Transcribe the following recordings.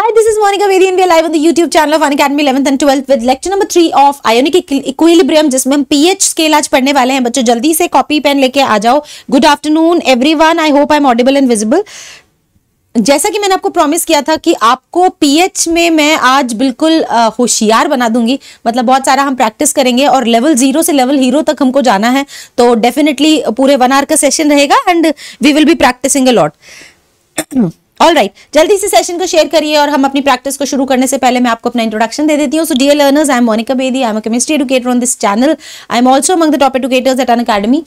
Hi, this is Monica Vedi and we are live on the YouTube channel of An Academy 11th and 12th with lecture number three of Ionic Equilibrium, जिसमें हम pH scale आज पढ़ने वाले हैं बच्चों जल्दी से copy pen लेके आ जाओ Good afternoon, everyone. I hope I am audible and visible. जैसा कि मैंने आपको प्रॉमिस किया था कि आपको पीएच में मैं आज बिल्कुल होशियार बना दूंगी मतलब बहुत सारा हम प्रैक्टिस करेंगे और लेवल जीरो से लेवल हीरो तक हमको जाना है तो डेफिनेटली पूरे वन आवर का सेशन रहेगा and we will be practising a lot all right right. जल्दी से सेशन को शेयर करिए और हम अपनी प्रैक्टिस को शुरू करने से पहले मैं आपको अपना इंट्रोडक्शन दे देती हूँ so dear learners I am Monika Bedi I am chemistry educator on this channel I am also among the top educators at Unacademy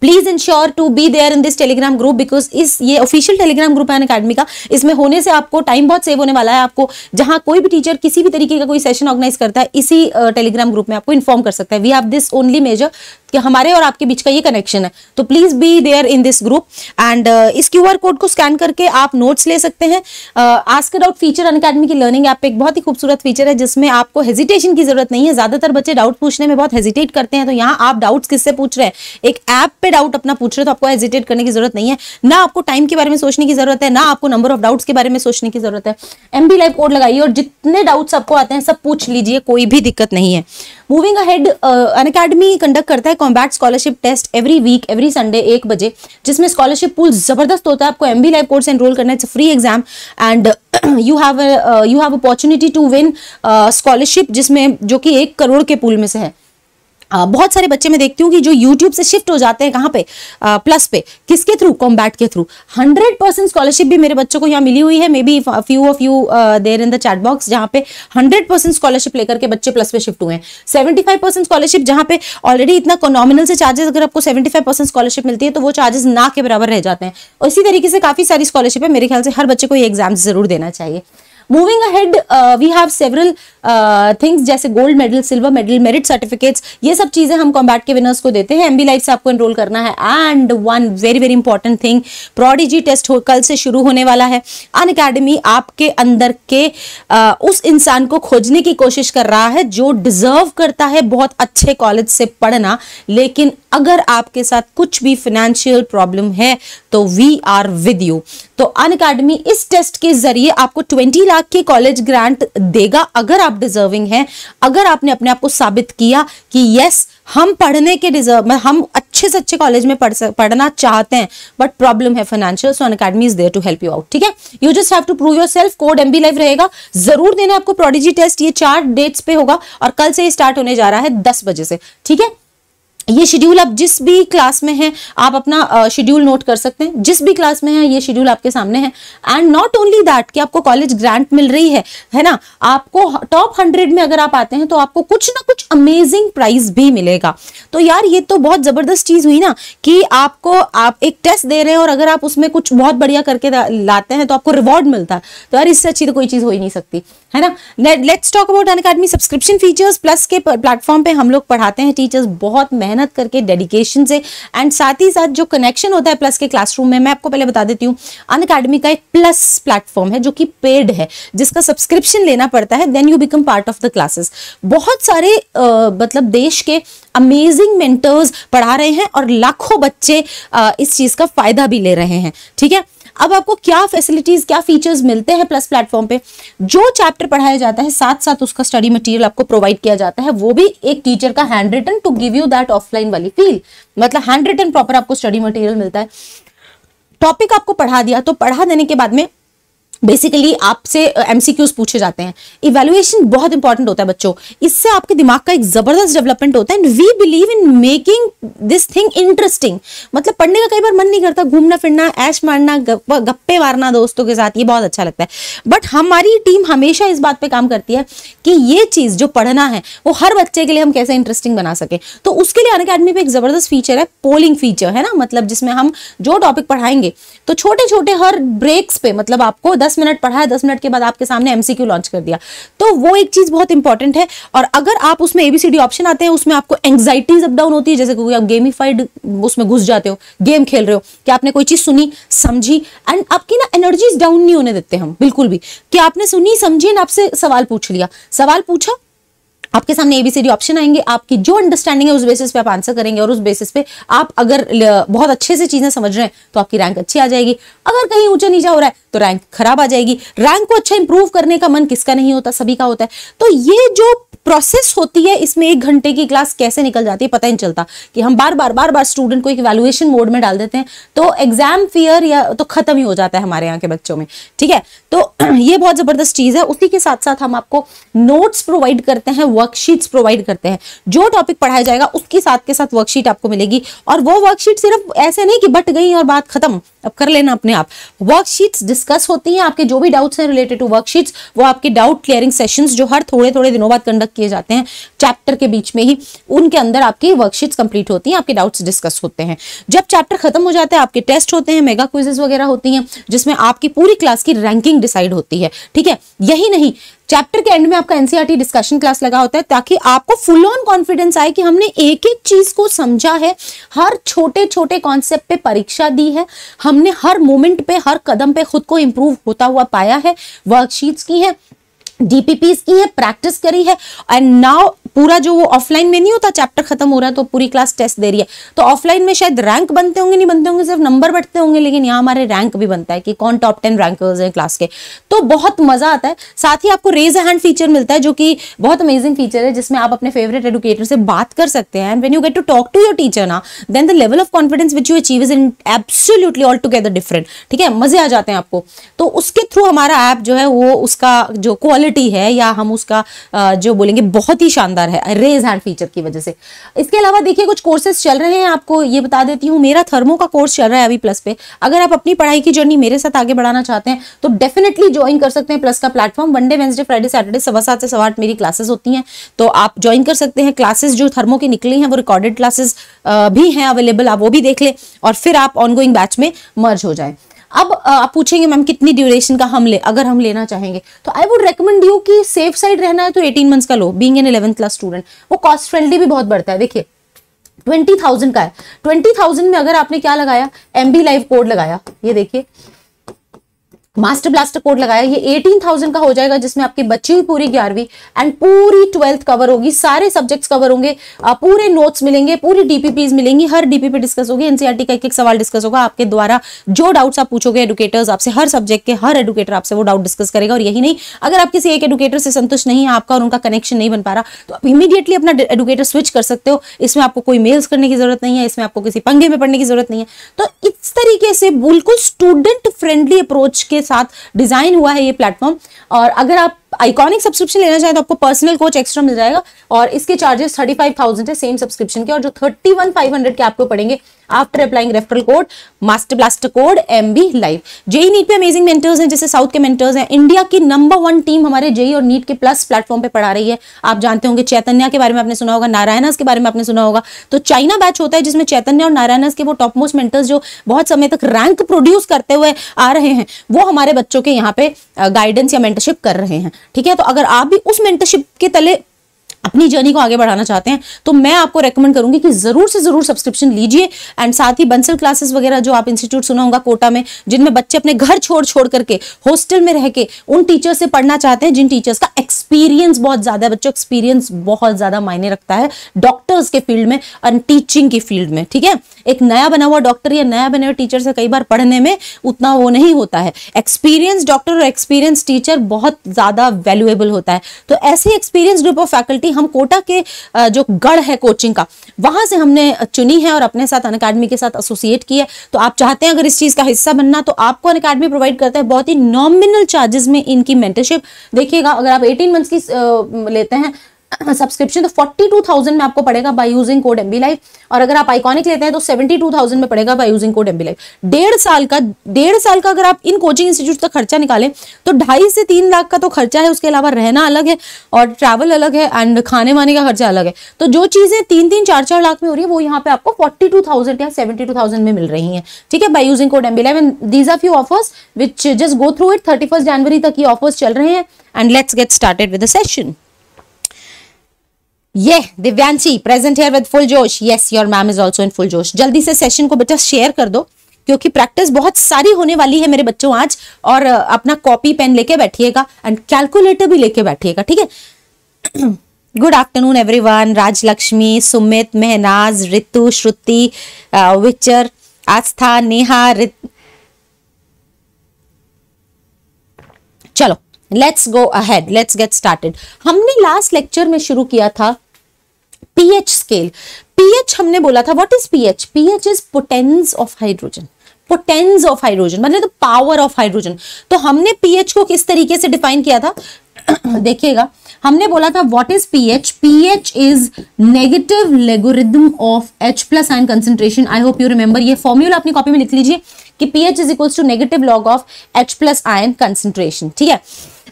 please ensure to be there in this Telegram group because इस ये official Telegram group है academy का इसमें होने से आपको time बहुत save होने वाला है आपको जहां कोई भी टीचर किसी भी तरीके का कोई सेशन ऑर्गेनाइज करता है इसी टेलीग्राम ग्रुप में आपको इन्फॉर्म कर सकता है we have this only major कि हमारे और आपके बीच का ये कनेक्शन है तो please be there in this group and इस क्यू आर कोड को स्कैन करके आप नोट्स ले सकते हैं ask doubt feature Unacademy की लर्निंग ऐप एक बहुत ही खूबसूरत फीचर है जिसमें आपको हेजिटेशन की जरूरत नहीं है ज्यादातर बच्चे डाउट पूछने में बहुत हेजिटेट करते हैं तो यहाँ आप डाउट्स किससे पूछ रहे हैं एक ऐप पे डाउट अपना पूछ रहे हो तो आपको हेजिटेट करने की जरूरत नहीं है ना आपको टाइम के बारे में सोचने की जरूरत है ना आपको नंबर ऑफ डाउट्स के बारे में सोचने की जरूरत है बी लाइव कोड लगाइए और जितने डाउट्स आपको आते हैं सब पूछ लीजिए कोई भी दिक्कत नहीं है moving ahead Unacademy conduct करता है combat scholarship test every week every Sunday एक बजे जिसमें स्कॉलरशिप पूल जबरदस्त होता है आपको M B live course enrol करना है free exam and you have you have opportunity to win scholarship जिसमें जो कि एक करोड़ के पूल में से है बहुत सारे बच्चे मैं देखती हूँ कि जो यूट्यूब से शिफ्ट हो जाते हैं कहाँ पे आ, प्लस पे किसके थ्रू कॉम्बैट के थ्रू हंड्रेड परसेंट स्कॉलरशिप भी मेरे बच्चों को यहाँ मिली हुई है maybe few of you there in the chat box जहाँ पे हंड्रेड परसेंट स्कॉलरशिप लेकर के बच्चे प्लस पे शिफ्ट हुए हैं सेवेंटी फाइव परसेंट स्कॉलरशिप जहाँ पे ऑलरेडी इतना नॉमिनल से चार्जेस अगर आपको सेवेंटी फाइव परसेंट स्कॉलरशिप मिलती है तो वो चार्जेस ना के बराबर रह जाते हैं और इसी तरीके से काफी सारी स्कॉलरशिप है मेरे ख्याल से हर बच्चे को ये एग्जाम जरूर देना चाहिए moving ahead we have several things जैसे gold medal silver medal merit certificates ये सब चीजें हम कॉम्बैट के विनर्स को देते हैं एमबी लाइफ से आपको एनरोल करना है and one very very important thing prodigy test कल से शुरू होने वाला है अन अकेडमी आपके अंदर के uh, उस इंसान को खोजने की कोशिश कर रहा है जो डिजर्व करता है बहुत अच्छे कॉलेज से पढ़ना लेकिन अगर आपके साथ कुछ भी फिनेंशियल प्रॉब्लम है तो वी आर विद यू तो अन अकेडमी इस टेस्ट के जरिए आपको ट्वेंटी लाख लाख की कॉलेज ग्रांट देगा अगर आप डिजर्विंग हैं अगर आपने अपने आप को साबित किया कि यस हम पढ़ने के डिजर्व हम अच्छे से अच्छे कॉलेज में पढ़ पढ़ना चाहते हैं बट प्रॉब्लम है financial so academy is there to help you out ठीक है you just have to prove yourself code MB live रहेगा जरूर देना आपको प्रोडिजी टेस्ट ये चार डेट्स पे होगा और कल से स्टार्ट होने जा रहा है दस बजे से ठीक है ये शेड्यूल आप जिस भी क्लास में हैं आप अपना शेड्यूल नोट कर सकते हैं जिस भी क्लास में है ये शेड्यूल आपके सामने है एंड नॉट ओनली दैट कि आपको कॉलेज ग्रांट मिल रही है है ना आपको टॉप हंड्रेड में अगर आप आते हैं तो आपको कुछ ना कुछ अमेजिंग प्राइज भी मिलेगा तो यार ये तो बहुत जबरदस्त चीज हुई ना कि आपको आप एक टेस्ट दे रहे हैं और अगर आप उसमें कुछ बहुत बढ़िया करके लाते हैं तो आपको रिवॉर्ड मिलता है तो यार इससे अच्छी तो कोई चीज हो ही नहीं सकती है ना let's talk about Unacademy subscription features plus के प्लेटफॉर्म पे हम लोग पढ़ाते हैं टीचर्स बहुत मेहनत करके डेडिकेशन से एंड साथ ही साथ जो कनेक्शन होता है प्लस के क्लासरूम में मैं आपको पहले बता देती हूँ अन अकेडमी का एक प्लस प्लेटफॉर्म है जो कि पेड है जिसका सब्सक्रिप्शन लेना पड़ता है then you become part of the classes बहुत सारे मतलब देश के अमेजिंग मेंटर्स पढ़ा रहे हैं और लाखों बच्चे इस चीज़ का फायदा भी ले रहे हैं ठीक है अब आपको क्या फैसिलिटीज क्या फीचर्स मिलते हैं प्लस प्लेटफॉर्म पे जो चैप्टर पढ़ाया जाता है साथ साथ उसका स्टडी मटेरियल आपको प्रोवाइड किया जाता है वो भी एक टीचर का handwritten to give you that offline वाली फील मतलब हैंड रिटन प्रॉपर आपको स्टडी मटेरियल मिलता है टॉपिक आपको पढ़ा दिया तो पढ़ा देने के बाद में बेसिकली आपसे एमसीक्यूज पूछे जाते हैं इवेल्युएशन बहुत इंपॉर्टेंट होता है बच्चों इससे आपके दिमाग का एक जबरदस्त डेवलपमेंट होता है and we believe in making this thing interesting मतलब पढ़ने का कई बार मन नहीं करता घूमना फिरना ऐश मारना गप्पे मारना दोस्तों के साथ ये बहुत अच्छा लगता है बट हमारी टीम हमेशा इस बात पर काम करती है कि ये चीज जो पढ़ना है वो हर बच्चे के लिए हम कैसे इंटरेस्टिंग बना सके तो उसके लिए अकेडमी पर एक जबरदस्त फीचर है पोलिंग फीचर है ना मतलब जिसमें हम जो टॉपिक पढ़ाएंगे तो छोटे छोटे हर ब्रेक्स पे मतलब आपको दस दस मिनट पढ़ाया दस मिनट के बाद आपके सामने एमसीक्यू लॉन्च कर दिया तो वो एक चीज बहुत इंपॉर्टेंट है और अगर आप उसमें एबीसीडी ऑप्शन आते हैं उसमें आपको एंग्जाइटीज अप डाउन होती है जैसे आप गेमिफाइड उसमें घुस जाते हो गेम खेल रहे हो कि आपने कोई चीज सुनी समझी एंड आपकी ना एनर्जीज डाउन नहीं होने देते हम बिल्कुल भी कि आपने सुनी समझी एंड आपसे सवाल पूछ लिया सवाल पूछा आपके सामने एबीसीडी ऑप्शन आएंगे आपकी जो अंडरस्टैंडिंग है उस बेसिस पे आप आंसर करेंगे और उस बेसिस पे आप अगर बहुत अच्छे से चीजें समझ रहे हैं तो आपकी रैंक अच्छी आ जाएगी अगर कहीं ऊंचा नीचा हो रहा है तो रैंक खराब आ जाएगी रैंक को अच्छा इंप्रूव करने का मन किसका नहीं होता सभी का होता है तो ये जो प्रोसेस होती है इसमें एक घंटे की क्लास कैसे निकल जाती है पता ही नहीं चलता कि हम बार बार बार बार स्टूडेंट को एक वैल्यूएशन मोड में डाल देते हैं तो एग्जाम फियर या तो खत्म ही हो जाता है हमारे यहाँ के बच्चों में ठीक है तो ये बहुत ज़बरदस्त चीज़ है उसी के साथ साथ हम आपको नोट्स प्रोवाइड करते हैं वर्कशीट्स प्रोवाइड करते हैं जो टॉपिक पढ़ाया जाएगा उसके साथ के साथ वर्कशीट आपको मिलेगी और वो वर्कशीट सिर्फ ऐसे नहीं कि बट गई और बात खत्म अब कर लेना अपने आप वर्कशीट्स डिस्कस होती हैं आपके जो भी डाउट्स हैं रिलेटेड टू वर्कशीट्स वो आपके डाउट क्लियरिंग सेशंस जो हर थोड़े थोड़े दिनों बाद कंडक्ट किए जाते हैं चैप्टर के बीच में ही उनके अंदर आपकी वर्कशीट्स कंप्लीट होती हैं आपके डाउट्स डिस्कस होते हैं जब चैप्टर खत्म हो जाते हैं आपके टेस्ट होते हैं मेगा क्विजेज वगैरह होती हैं जिसमें आपकी पूरी क्लास की रैंकिंग डिसाइड होती है ठीक है यही नहीं चैप्टर के एंड में आपका एनसीआरटी डिस्कशन क्लास लगा होता है ताकि आपको फुल ऑन कॉन्फिडेंस आए कि हमने एक एक चीज को समझा है हर छोटे छोटे कॉन्सेप्ट पे परीक्षा दी है हमने हर मोमेंट पे हर कदम पे खुद को इम्प्रूव होता हुआ पाया है वर्कशीट्स की है डीपीपीज की है प्रैक्टिस करी है एंड नाउ पूरा जो वो ऑफलाइन में नहीं होता चैप्टर खत्म हो रहा है तो पूरी क्लास टेस्ट दे रही है तो ऑफलाइन में शायद रैंक बनते होंगे नहीं बनते होंगे सिर्फ नंबर बढ़ते होंगे लेकिन यहाँ हमारे रैंक भी बनता है कि कौन टॉप टेन रैंकर्स हैं क्लास के तो बहुत मजा आता है साथ ही आपको रेज हैंड फीचर मिलता है जो कि बहुत अमेजिंग फीचर है जिसमें आप अपने फेवरेट एडुकेटर से बात कर सकते हैं and when you get to talk to your teacher ना then the level of confidence which you achieve is in absolutely altogether different ठीक है मजे आ जाते हैं आपको तो उसके थ्रू हमारा ऐप जो है वो उसका जो क्वालिटी है या हम उसका जो बोलेंगे बहुत ही शानदार शानदार है रेज हैंड फीचर की वजह से इसके अलावा देखिए कुछ कोर्सेज चल रहे हैं आपको ये बता देती हूँ मेरा थर्मो का कोर्स चल रहा है अभी प्लस पे अगर आप अपनी पढ़ाई की जर्नी मेरे साथ आगे बढ़ाना चाहते हैं तो डेफिनेटली ज्वाइन कर सकते हैं प्लस का platform Monday Wednesday Friday Saturday सवा सात से सवा आठ मेरी क्लासेस होती हैं तो आप ज्वाइन कर सकते हैं क्लासेस जो थर्मो की निकली हैं वो रिकॉर्डेड क्लासेस भी हैं अवेलेबल आप वो भी देख लें और फिर आप ऑनगोइंग बैच में मर्ज हो जाए अब आप पूछेंगे मैम कितनी ड्यूरेशन का हम ले अगर हम लेना चाहेंगे तो आई वुड रिकमेंड यू कि सेफ साइड रहना है तो एटीन मंथ्स का लो being an eleventh class student वो कॉस्ट फ्रेंडली भी बहुत बढ़ता है देखिए ट्वेंटी थाउजेंड का है ट्वेंटी थाउजेंड में अगर आपने क्या लगाया एम बी लाइव कोड लगाया ये देखिए मास्टर ब्लास्टर कोड लगाया ये 18,000 का हो जाएगा जिसमें आपकी बच्ची हुई पूरी ग्यारहवीं एंड पूरी ट्वेल्थ कवर होगी सारे सब्जेक्ट्स कवर होंगे पूरे नोट्स मिलेंगे पूरी डीपीपीज मिलेंगी हर डीपीपी डिस्कस होगी एनसीईआरटी e का एक एक सवाल डिस्कस होगा आपके द्वारा जो डाउट्स आप पूछोगे एडुकेटर्स आपसे हर सब्जेक्ट के हर एडुकेटर आपसे वो डाउट डिस्कस करेगा और यही नहीं अगर आप किसी एक एडुकेटर से संतुष्ट नहीं है आपका और उनका कनेक्शन नहीं बन पा रहा तो आप इमीडिएटली अपना एडुकेटर स्विच कर सकते हो इसमें आपको कोई मेल्स करने की जरूरत नहीं है इसमें आपको किसी पंगे में पढ़ने की जरूरत नहीं है तो इस तरीके से बिल्कुल स्टूडेंट फ्रेंडली अप्रोच के साथ डिजाइन हुआ है ये प्लेटफॉर्म और अगर आप आइकॉनिक सब्सक्रिप्शन लेना चाहें तो आपको पर्सनल कोच एक्स्ट्रा मिल जाएगा और इसके चार्जेस थर्टी फाइव थाउजेंड है सेम सब्सक्रिप्शन के और जो थर्टी वन फाइव हंड्रेड के आपको पड़ेंगे after applying referral code master blaster code M B live JEE NEET पे अमेजिंग मेंटर्स हैं जैसे साउथ के मेंटर्स हैं इंडिया की नंबर वन टीम हमारे जेई e और नीट e के प्लस प्लेटफॉर्म पे पढ़ा रही है आप जानते होंगे चैतन्य के बारे में आपने सुना होगा नारायणस के बारे में आपने सुना होगा तो चाइना बैच होता है जिसमें चैतन्य और नारायणस के वो टॉप मोस्ट मेंटर्स जो बहुत समय तक रैंक प्रोड्यूस करते हुए आ रहे हैं वो हमारे बच्चों के यहाँ पे गाइडेंस uh, या मेंटरशिप कर रहे हैं ठीक है तो अगर आप भी उस मेंटरशिप के तले अपनी जर्नी को आगे बढ़ाना चाहते हैं तो मैं आपको रेकमेंड करूंगी कि जरूर से जरूर सब्सक्रिप्शन लीजिए एंड साथ ही बंसल क्लासेस वगैरह जो आप इंस्टीट्यूट सुना होगा कोटा में जिनमें बच्चे अपने घर छोड़ छोड़ करके हॉस्टल में रह के उन टीचर्स से पढ़ना चाहते हैं जिन टीचर्स का एक्सपीरियंस बहुत ज्यादा है बच्चों एक्सपीरियंस बहुत ज्यादा मायने रखता है डॉक्टर्स के फील्ड में एंड टीचिंग की फील्ड में ठीक है एक नया बना हुआ डॉक्टर या नया बने हुए टीचर से कई बार पढ़ने में उतना वो नहीं होता है एक्सपीरियंस डॉक्टर और एक्सपीरियंस टीचर बहुत ज़्यादा वैल्यूएबल होता है तो ऐसे एक्सपीरियंस ग्रुप ऑफ फैकल्टी हम कोटा के जो गढ़ है कोचिंग का वहां से हमने चुनी है और अपने साथ अन के साथ एसोसिएट किया तो आप चाहते हैं अगर इस चीज़ का हिस्सा बनना तो आपको अन प्रोवाइड करता है बहुत ही नॉमिनल चार्जेस में इनकी मेंटरशिप देखिएगा अगर आप एटीन मंथ की लेते हैं सब्सक्रिप्शन तो 42,000 में आपको पड़ेगा by using code MB life और अगर आप आइकॉनिक लेते हैं तो 72,000 में पड़ेगा by using code MB life डेढ़ साल का डेढ़ साल का अगर आप इन कोचिंग इंस्टीट्यूट का खर्चा निकालें तो ढाई से तीन लाख का तो खर्चा है उसके अलावा रहना अलग है और ट्रैवल अलग है एंड खाने वाने का खर्चा अलग है तो जो चीज़ें तीन तीन चार चार लाख में हो रही है वो यहाँ पे आपको फोर्टी या सेवेंटी में मिल रही है ठीक है by using code MB life and these are few offers which just go through it thirty जनवरी तक ये ऑफर्स चल रहे हैं एंड लेट्स गेट स्टार्टेड विदेशन ये Divyanshi present here with full जोश yes your ma'am is also in full जोश जल्दी से सेशन को बच्चा शेयर कर दो क्योंकि प्रैक्टिस बहुत सारी होने वाली है मेरे बच्चों आज और अपना कॉपी पेन लेके बैठिएगा एंड कैलकुलेटर भी लेके बैठिएगा ठीक है good afternoon everyone Rajlakshmi Sumit Mehnaz Ritu Shruti विचर आस्था नेहा चलो let's go ahead let's get started हमने लास्ट लेक्चर में शुरू किया था पीएच स्केल पीएच हमने बोला था what is pH pH is potence of hydrogen potence of hydrogen मतलब पावर ऑफ हाइड्रोजन तो हमने पीएच को किस तरीके से डिफाइन किया था देखिएगा हमने बोला था what is pH pH is negative logarithm of H plus ion concentration I hope you remember ये फॉर्म्यूला अपनी कॉपी में लिख लीजिए कि pH is equals to negative log of H plus ion concentration ठीक है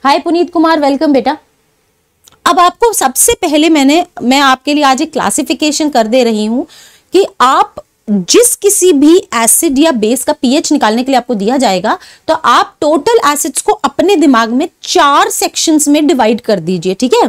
हाय पुनीत कुमार वेलकम बेटा अब आपको सबसे पहले मैंने मैं आपके लिए आज एक क्लासिफिकेशन कर दे रही हूं कि आप जिस किसी भी एसिड या बेस का पीएच निकालने के लिए आपको दिया जाएगा तो आप टोटल एसिड्स को अपने दिमाग में चार सेक्शंस में डिवाइड कर दीजिए ठीक है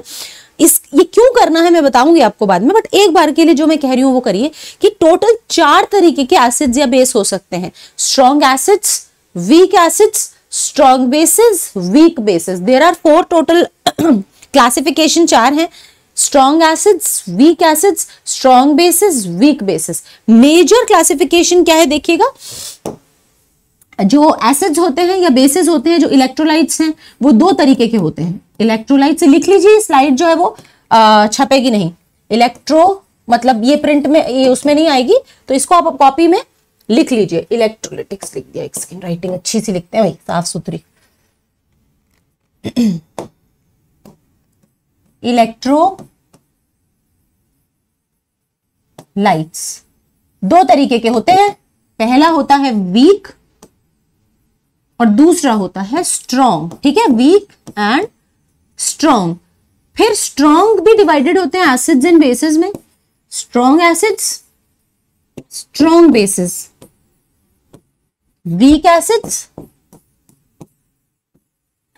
इस ये क्यों करना है मैं बताऊंगी आपको बाद में बट एक बार के लिए जो मैं कह रही हूं वो करिए कि टोटल चार तरीके के एसिड्स या बेस हो सकते हैं strong acids weak acids strong bases weak bases there are four total classification चार हैं strong acids weak acids strong bases weak bases major classification क्या है देखिएगा जो एसिड्स होते हैं या बेसिस होते हैं जो इलेक्ट्रोलाइट्स हैं वो दो तरीके के होते हैं इलेक्ट्रोलाइट्स लिख लीजिए स्लाइड जो है वो छपेगी नहीं इलेक्ट्रो मतलब ये प्रिंट में ये उसमें नहीं आएगी तो इसको आप कॉपी में लिख लीजिए इलेक्ट्रोलिटिक्स लिख दिया एक सेकेंड राइटिंग अच्छी सी लिखते हैं भाई साफ सुथरी इलेक्ट्रो लाइट्स दो तरीके के होते हैं पहला होता है वीक और दूसरा होता है स्ट्रॉन्ग ठीक है वीक एंड स्ट्रॉन्ग फिर स्ट्रॉन्ग भी डिवाइडेड होते हैं एसिड्स एंड बेसिस में strong acids strong bases weak acids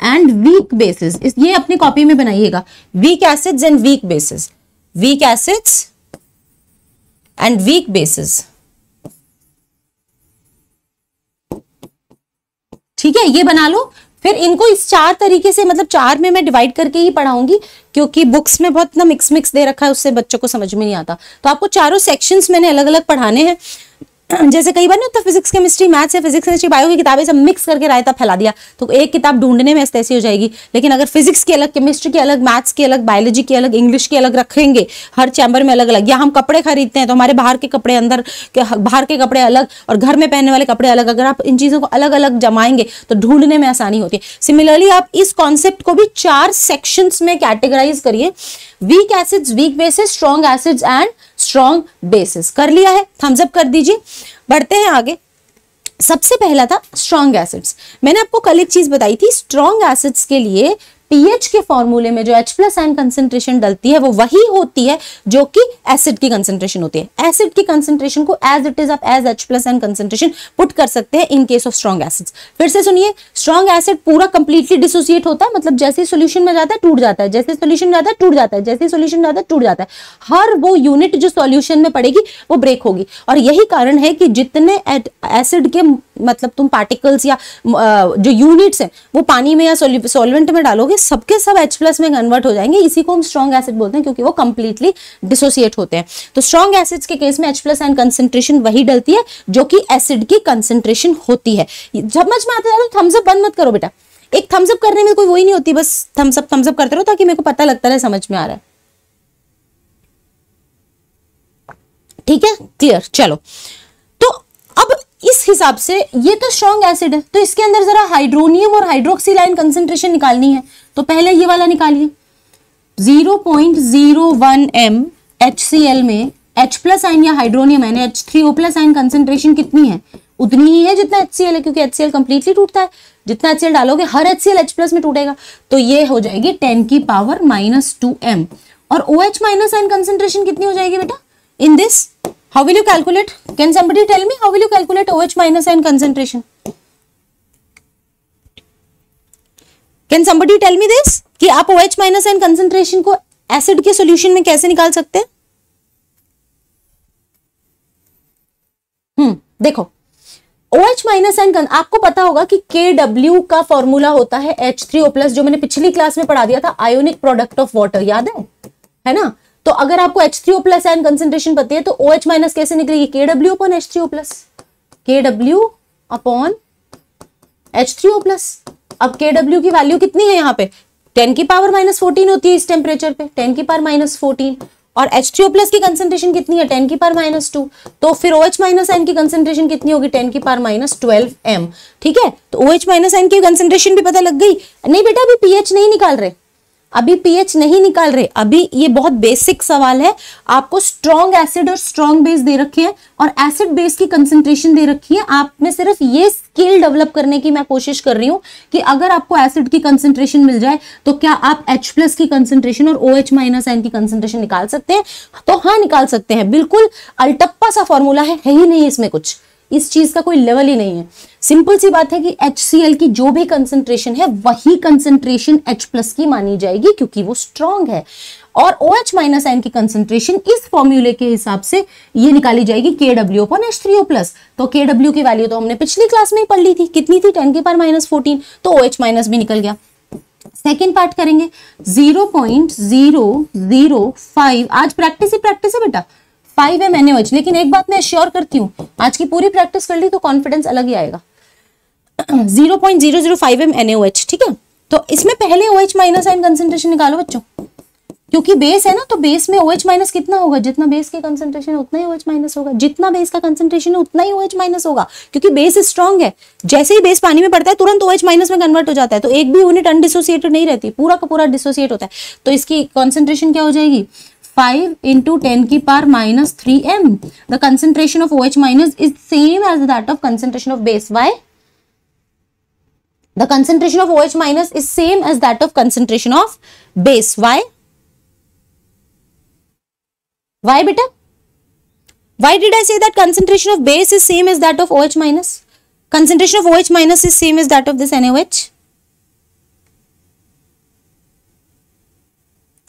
and weak bases ये अपनी कॉपी में बनाइएगा weak acids and weak bases weak acids and weak bases ठीक है ये बना लो फिर इनको इस चार तरीके से मतलब चार में मैं डिवाइड करके ही पढ़ाऊंगी क्योंकि बुक्स में बहुत ना मिक्स मिक्स दे रखा है उससे बच्चों को समझ में नहीं आता तो आपको चारों सेक्शंस मैंने अलग अलग पढ़ाने हैं जैसे कई बार नहीं होता फिजिक्स केमिस्ट्री मैथ्स या फिजिक्स केमिस्ट्री बायो की किताबें सब मिक्स करके रायता फैला दिया तो एक किताब ढूंढने में ऐसी हो जाएगी लेकिन अगर फिजिक्स की अलग केमिस्ट्री की अलग मैथ्स की अलग बायोलॉजी की अलग इंग्लिश की अलग रखेंगे हर चैम्बर में अलग अलग या हम कपड़े खरीदते हैं तो हमारे बाहर के कपड़े अंदर बाहर के कपड़े अलग और घर में पहनने वाले कपड़े अलग अगर आप इन चीज़ों को अलग अलग जमाएंगे तो ढूंढने में आसानी होती है सिमिलरली आप इस कॉन्सेप्ट को भी चार सेक्शंस में कैटेगराइज करिए weak acids weak bases strong acids and strong bases कर लिया है थम्सअप कर दीजिए बढ़ते हैं आगे सबसे पहला था स्ट्रॉन्ग एसिड्स मैंने आपको कल एक चीज बताई थी स्ट्रॉन्ग एसिड्स के लिए पीएच के फॉर्मूले में जो एच प्लस एन कंसेंट्रेशन डलती है वो वही होती है जो कि एसिड की कंसेंट्रेशन होती है एसिड की कंसेंट्रेशन को एज इट इज आप as H plus ion concentration put कर सकते हैं in case of strong acid फिर से सुनिए स्ट्रॉन्ग एसिड पूरा कंप्लीटली डिसोसिएट होता है मतलब जैसे सोल्यूशन में जाता है टूट जाता है जैसे सोल्यूशन जाता है टूट जाता है जैसे सोल्यूशन जाता है टूट जाता है हर वो यूनिट जो सोल्यूशन में पड़ेगी वो ब्रेक होगी और यही कारण है कि जितने एसिड के मतलब तुम पार्टिकल्स या जो यूनिट्स हैं वो पानी में या सॉल्वेंट में डालोगे सबके सब एच प्लस में कन्वर्ट हो जाएंगे इसी को हम स्ट्रॉन्ग एसिड बोलते हैं क्योंकि वो कंप्लीटली डिसोसिएट होते हैं तो स्ट्रॉन्ग एसिड्स के केस में एच प्लस एंड कंसेंट्रेशन वही डलती है जो कि एसिड की कंसेंट्रेशन होती है जब मच में आता है थम्सअप बंद मत करो बेटा एक थम्सअप करने में कोई वही नहीं होती बस थम्सअप थम्सअप करते रहो ताकि मेरे को पता लगता रहे समझ में आ रहा है ठीक है क्लियर चलो हिसाब से ये तो स्ट्रॉन्ग एसिड है तो इसके अंदर जरा हाइड्रोनियम और हाइड्रोक्सी लाइन कंसेंट्रेशन निकालनी है तो पहले ये वाला निकालिए 0.01 एम HCl में H प्लस आइन या हाइड्रोनियम है H three O plus ion concentration कितनी है उतनी ही है जितना एच है क्योंकि एच कंप्लीटली टूटता है जितना एच डालोगे हर एच एच प्लस में टूटेगा तो ये हो जाएगी टेन की पावर माइनस टू एम और O H minus ion concentration कितनी हो जाएगी बेटा in this how will you calculate can somebody tell me how will you calculate OH minus ion concentration can somebody tell me this कि आप OH minus ion concentration को acid के solution में कैसे निकाल सकते हैं हम्म देखो OH माइनस एन कन आपको पता होगा कि KW का फॉर्मूला होता है H3O प्लस जो मैंने पिछली क्लास में पढ़ा दिया था आयोनिक प्रोडक्ट ऑफ वाटर याद है है ना तो अगर आपको H three O plus ion concentration पता है तो ओ एच माइनस कैसे निकलेगी K W upon H three O plus K W upon H three O plus अब के डब्ल्यू की वैल्यू कितनी है यहाँ पे टेन की पावर माइनस फोर्टीन होती है इस टेम्परेचर पे टेन की पावर माइनस फोर्टीन और एच थ्री ओ प्लस की कंसेंट्रेशन कितनी है टेन की पार माइनस टू तो फिर ओ एच माइनस एन की कंसेंट्रेशन कितनी होगी टेन की पार माइनस ट्वेल्व एम ठीक है तो ओ एच माइनस एन की कंसेंट्रेशन भी पता लग गई नहीं बेटा अभी पीएच नहीं निकाल रहे अभी पीएच नहीं निकाल रहे अभी ये बहुत बेसिक सवाल है आपको स्ट्रॉन्ग एसिड और स्ट्रॉन्ग बेस दे रखी है और एसिड बेस की कंसेंट्रेशन दे रखी है आप में सिर्फ ये स्किल डेवलप करने की मैं कोशिश कर रही हूं कि अगर आपको एसिड की कंसेंट्रेशन मिल जाए तो क्या आप एच प्लस की कंसेंट्रेशन और ओ एच माइनस एन की कंसेंट्रेशन निकाल सकते हैं तो हाँ निकाल सकते हैं बिल्कुल अल्टप्पा सा फॉर्मूला है, है ही नहीं इसमें कुछ इस चीज़ का कोई लेवल ही नहीं है सिंपल सी बात है कि एच की जो भी कंसेंट्रेशन है वही कंसेंट्रेशन एच की मानी जाएगी क्योंकि वो स्ट्रांग है और ओ एच माइनस एन की कंसेंट्रेशन इस फॉर्मूले के हिसाब से ये निकाली जाएगी K W upon H three O plus तो के डब्ल्यू की वैल्यू तो हमने पिछली क्लास में ही पढ़ ली थी कितनी थी टेन के पार माइनस फोर्टीन तो ओ एच माइनस भी निकल गया सेकेंड पार्ट करेंगे zero point zero zero five आज प्रैक्टिस ही प्रैक्टिस है बेटा फाइव एम एनएच लेकिन एक बात मैं श्योर करती हूँ आज की पूरी प्रैक्टिस कर ली तो कॉन्फिडेंस अलग ही आएगा zero point zero zero five M NH ठीक है तो इसमें पहले O H minus ion concentration निकालो बच्चों क्योंकि बेस है ना तो बेस में ओ एच माइनस कितना होगा जितना बेस के कंसेंट्रेशन उतना ही ओ एच माइनस होगा जितना बेस का कंसेंट्रेशन है उतना ही ओ एच माइनस होगा क्योंकि बेस स्ट्रांग है जैसे ही बेस पानी में पड़ता है तुरंत ओ एच माइनस में कन्वर्ट हो जाता है तो एक भी यूनिट अनडिसोसिएटेड नहीं रहती पूरा का पूरा डिसोसिएट होता है तो इसकी कॉन्सेंट्रेशन क्या हो जाएगी 5 into 10 ki power minus 3m. The concentration of OH minus is same as that of concentration of base. Why? The concentration of OH minus is same as that of concentration of base. Why? Why beta? Why did I say that concentration of base is same as that of OH minus? Concentration of OH minus is same as that of this NaOH.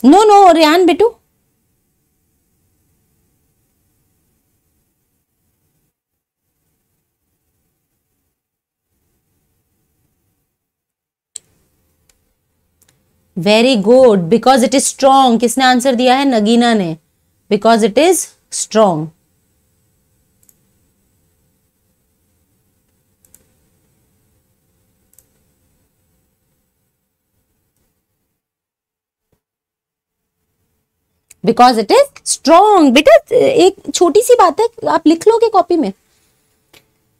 No, no, Ryan Bitu. Very good because it is strong किसने answer दिया है नगीना ने because it is strong because it is strong बेटा एक छोटी सी बात है आप लिख लोगे कॉपी में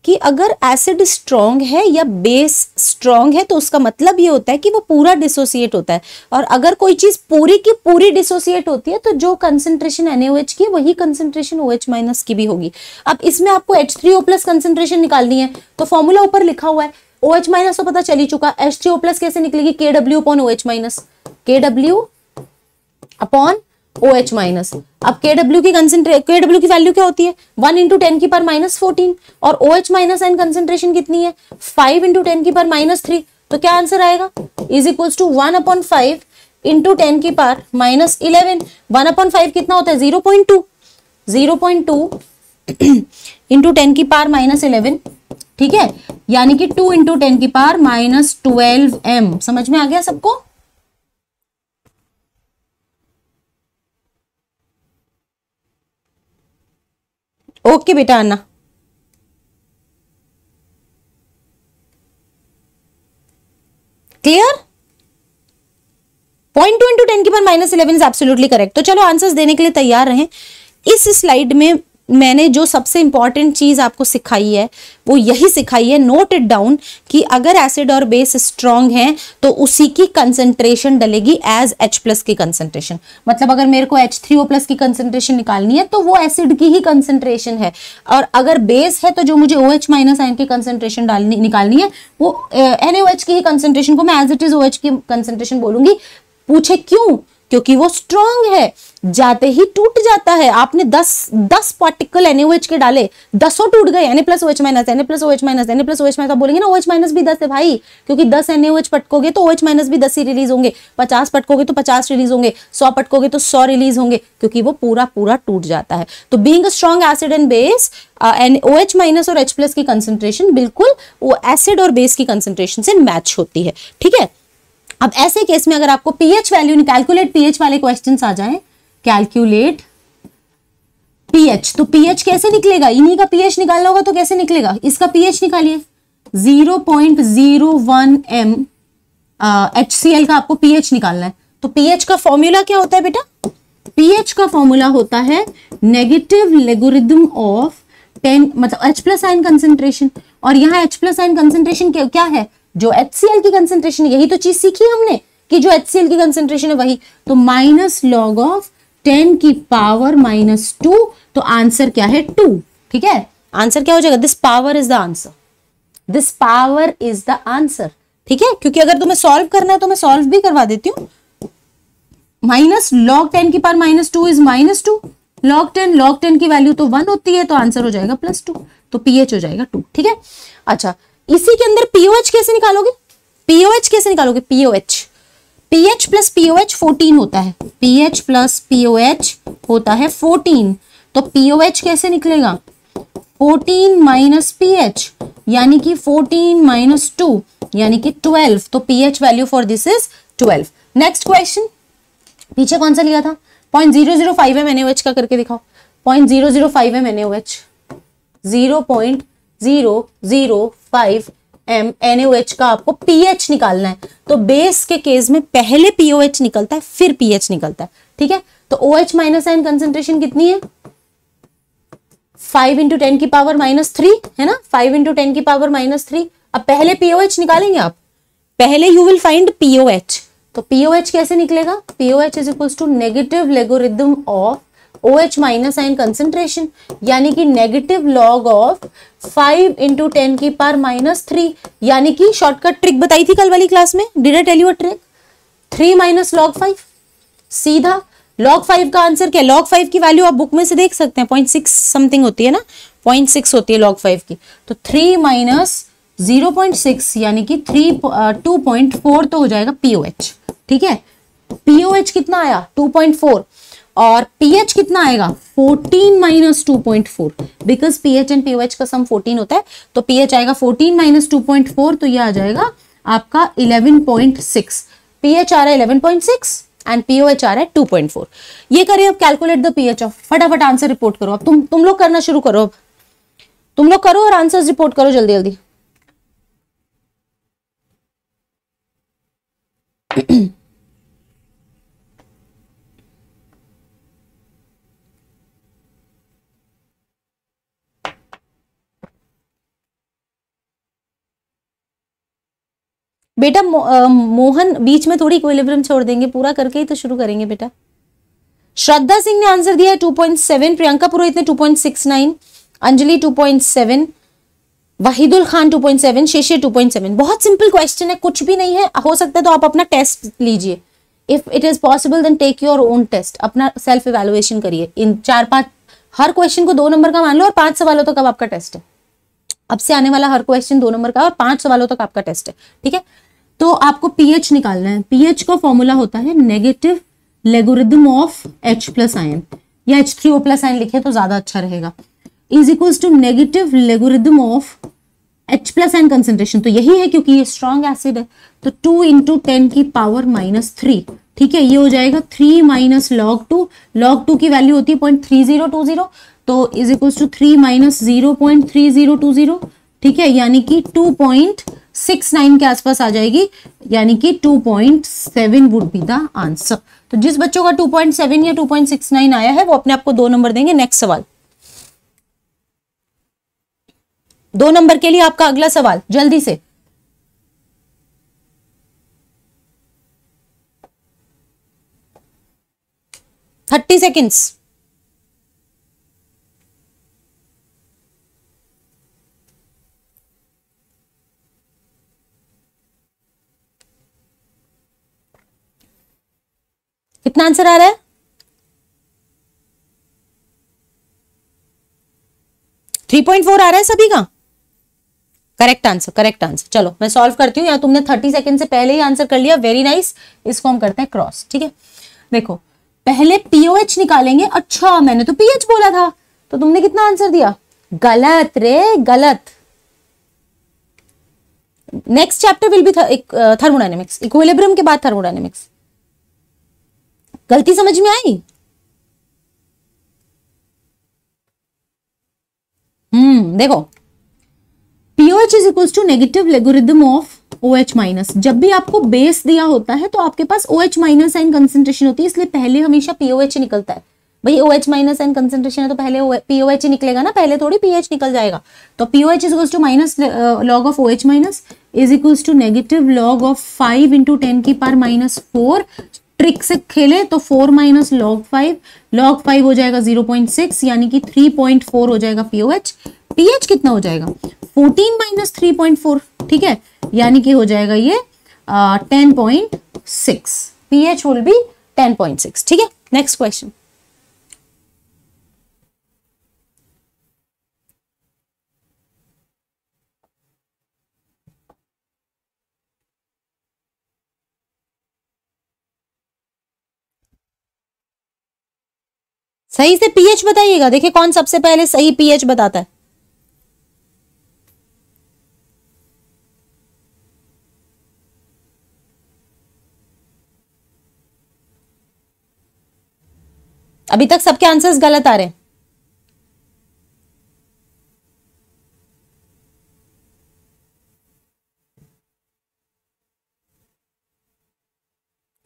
कि अगर एसिड स्ट्रॉन्ग है या बेस स्ट्रॉन्ग है तो उसका मतलब ये होता है कि वो पूरा डिसोसिएट होता है और अगर कोई चीज पूरी की पूरी डिसोसिएट होती है तो जो कंसेंट्रेशन एन की वही कंसेंट्रेशन OH माइनस की भी होगी अब इसमें आपको H three O plus concentration निकालनी है तो फॉर्मूला ऊपर लिखा हुआ है ओ एच माइनस तो पता चली चुका एच थ्री ओ प्लस कैसे निकलेगी K W upon O H minus K W upon O H minus अब के डब्ल्यू की कंसेंट्रेट के डब्ल्यू की वैल्यू क्या होती है वन इंटू टेन की पर माइनस फोर्टीन और O H minus ion concentration कितनी है फाइव इंटू टेन की पर माइनस थ्री तो क्या आंसर आएगा is equals to one upon five into ten की power minus eleven one upon five कितना होता है zero point two zero point two into ten की पार माइनस इलेवन ठीक है यानी कि टू इंटू टेन की पार माइनस ट्वेल्व एम समझ में आ गया सबको ओके बेटा आना clear point two into ten की power minus eleven is absolutely correct तो चलो आंसर्स देने के लिए तैयार रहें इस स्लाइड में मैंने जो सबसे इंपॉर्टेंट चीज़ आपको सिखाई है वो यही सिखाई है नोट इट डाउन कि अगर एसिड और बेस स्ट्रॉन्ग हैं तो उसी की कंसंट्रेशन डलेगी एज एच प्लस की कंसंट्रेशन मतलब अगर मेरे को एच थ्री ओ प्लस की कंसंट्रेशन निकालनी है तो वो एसिड की ही कंसंट्रेशन है और अगर बेस है तो जो मुझे ओ एच माइनस आइन की कंसंट्रेशन डालनी निकालनी है वो एन ओ एच की ही कंसेंट्रेशन को मैं as it is O H की कंसेंट्रेशन बोलूंगी पूछे क्यों क्योंकि वो स्ट्रांग है जाते ही टूट जाता है आपने दस दस पार्टिकल एच के डाले दसों टूट गए N plus OH minus N plus OH minus N plus OH minus बोलेंगे ना ओएच माइनस भी दस है भाई क्योंकि दस एच पटकोगे तो ओएच माइनस भी दस ही रिलीज होंगे पचास पटकोगे तो पचास रिलीज होंगे सौ पटकोगे तो सौ रिलीज होंगे क्योंकि वो पूरा पूरा टूट जाता है तो being strong acid and base N O H minus और एच प्लस की कंसेंट्रेशन बिल्कुल वो एसिड और बेस की कंसेंट्रेशन से मैच होती है ठीक है अब ऐसे केस में अगर आपको पीएच वैल्यू कैलकुलेट पीएच वाले क्वेश्चन आ जाए कैलक्यूलेट पीएच तो पीएच कैसे निकलेगा इन्हीं का पीएच निकालना होगा तो कैसे निकलेगा इसका पीएच निकालिए zero point zero one M H C L का आपको पीएच निकालना है तो पीएच का फॉर्मूला क्या होता है बेटा पीएच का फॉर्मूला होता है नेगेटिव लेगोरिदम ऑफ टेन मतलब एच प्लस आइन कंसेंट्रेशन और यहाँ एच प्लस आइन कंसेंट्रेशन क्या है जो एच सी एल की कंसेंट्रेशन यही तो चीज सीखी हमने कि जो एच सी एल की कंसेंट्रेशन है वही तो माइनस लॉग ऑफ टेन की पावर माइनस टू तो आंसर क्या है टू ठीक है आंसर क्या हो जाएगा this power is the answer this power is the answer ठीक है क्योंकि अगर तुम्हें सॉल्व करना है तो मैं सॉल्व भी करवा देती हूँ माइनस लॉग टेन की power minus two is minus two log ten log ten की वैल्यू तो वन होती है तो आंसर हो जाएगा प्लस टू तो पीएच हो जाएगा टू ठीक है अच्छा इसी के अंदर पीओएच कैसे निकालोगे पीओएच कैसे निकालोगे pOH pH plus pOH fourteen होता है पीएच प्लस पीओएच होता है फोर्टीन तो पीओएच कैसे निकलेगा फोर्टीन माइनस पीएच यानी कि फोर्टीन माइनस टू यानी कि ट्वेल्व तो pH value for this is twelve next question पीछे कौन सा लिया था point zero zero five M N का करके दिखाओ point zero zero five M N zero point zero zero five M N O H का आपको पीएच निकालना है तो बेस के केस में पहले पीओएच निकलता है फिर पीएच निकलता है ठीक है तो O H minus ion concentration कितनी है फाइव इंटू टेन की पावर माइनस थ्री है ना फाइव इंटू टेन की पावर माइनस थ्री अब पहले पीओएच निकालेंगे आप पहले यू विल फाइंड पीओएच तो पीओएच कैसे निकलेगा pOH is equals to negative logarithm of O H minus ion concentration यानी कि negative log of five into ten की पार माइनस थ्री यानी कि शॉर्टकट ट्रिक बताई थी कल वाली क्लास में did I tell you a trick three minus log five सीधा लॉग फाइव का आंसर क्या लॉग फाइव की वैल्यू आप बुक में से देख सकते हैं पॉइंट सिक्स समथिंग होती है ना पॉइंट सिक्स होती है लॉग फाइव की तो three minus zero point six यानी कि थ्री टू पॉइंट फोर तो हो जाएगा पीओएच ठीक है पीओएच कितना आया टू पॉइंट फोर और पीएच कितना आएगा 14 minus two point four because pH and pOH का सम 14 होता है तो पीएच आएगा 14 माइनस टू पॉइंट फोर तो ये आ जाएगा आपका 11.6 पॉइंट सिक्स पीएच आ रहा है 11.6 एंड पीओ आ रहा है 2.4 ये करिए अब कैलकुलेट द पीएच ऑफ फटाफट आंसर रिपोर्ट करो अब तुम तुम लोग करना शुरू करो अब तुम लोग करो और आंसर रिपोर्ट करो जल्दी जल्दी बेटा मो, मोहन बीच में थोड़ी इक्विलिब्रियम छोड़ देंगे पूरा करके ही तो शुरू करेंगे बेटा श्रद्धा सिंह ने आंसर दिया है 2.7 प्रियंका पुरोहित ने 2.69 अंजलि 2.7 वाहिदुल खान 2.7 शेषे 2.7 बहुत सिंपल क्वेश्चन है कुछ भी नहीं है हो सकता है तो आप अपना टेस्ट लीजिए if it is possible then take your own test अपना सेल्फ इवेलुएशन करिए इन चार पांच हर क्वेश्चन को दो नंबर का मान लो और पांच सवालों तक तो अब आपका टेस्ट है अब से आने वाला हर क्वेश्चन दो नंबर का और पांच सवालों तक तो आपका टेस्ट है ठीक है तो आपको पीएच निकालना है पीएच का फॉर्मूला होता है negative logarithm of H plus ion या H three O plus ion लिखे तो ज्यादा अच्छा रहेगा is equals to negative logarithm of H plus ion concentration तो यही है क्योंकि ये स्ट्रॉन्ग एसिड है तो टू इंटू टेन की पावर माइनस थ्री ठीक है ये हो जाएगा three minus log two log two की वैल्यू होती है point three zero two zero तो is equals to three minus zero point three zero two zero ठीक है यानी कि टू पॉइंट सिक्स नाइन के आसपास आ जाएगी यानी कि two point seven would be the answer तो जिस बच्चों का टू पॉइंट सेवन या टू पॉइंट सिक्स नाइन आया है वो अपने आपको दो नंबर देंगे नेक्स्ट सवाल दो नंबर के लिए आपका अगला सवाल जल्दी से थर्टी सेकेंड्स कितना आंसर आ रहा है थ्री पॉइंट फोर आ रहा है सभी का करेक्ट आंसर करेक्ट आंसर चलो मैं सॉल्व करती हूँ या तुमने थर्टी सेकेंड से पहले ही आंसर कर लिया वेरी नाइस इसको हम करते हैं क्रॉस ठीक है देखो पहले पीओएच निकालेंगे अच्छा मैंने तो पीएच बोला था तो तुमने कितना आंसर दिया गलत रे गलत next chapter will be thermodynamics equilibrium के बाद थर्मोडाइनमिक्स गलती समझ में आई हम्म देखो pOH is equals to negative logarithm of OH minus जब भी आपको बेस दिया होता है तो आपके पास OH माइनस एंड कंसेंट्रेशन होती है इसलिए पहले हमेशा पीओएच निकलता है भाई OH माइनस एंड कंसेंट्रेशन है तो पहले पीओएच निकलेगा ना पहले थोड़ी पीएच निकल जाएगा तो pOH is equals to minus log of OH minus is equals to negative log of five into ten की पार माइनस फोर ट्रिक से खेले तो four minus log five log five हो जाएगा जीरो पॉइंट सिक्स यानी कि three point four हो जाएगा पीओएच पीएच कितना हो जाएगा fourteen minus three point four ठीक है यानी कि हो जाएगा ये ten point six pH will be ten point six ठीक है नेक्स्ट क्वेश्चन सही से पीएच बताइएगा देखिए कौन सबसे पहले सही पीएच बताता है अभी तक सबके आंसर्स गलत आ रहे हैं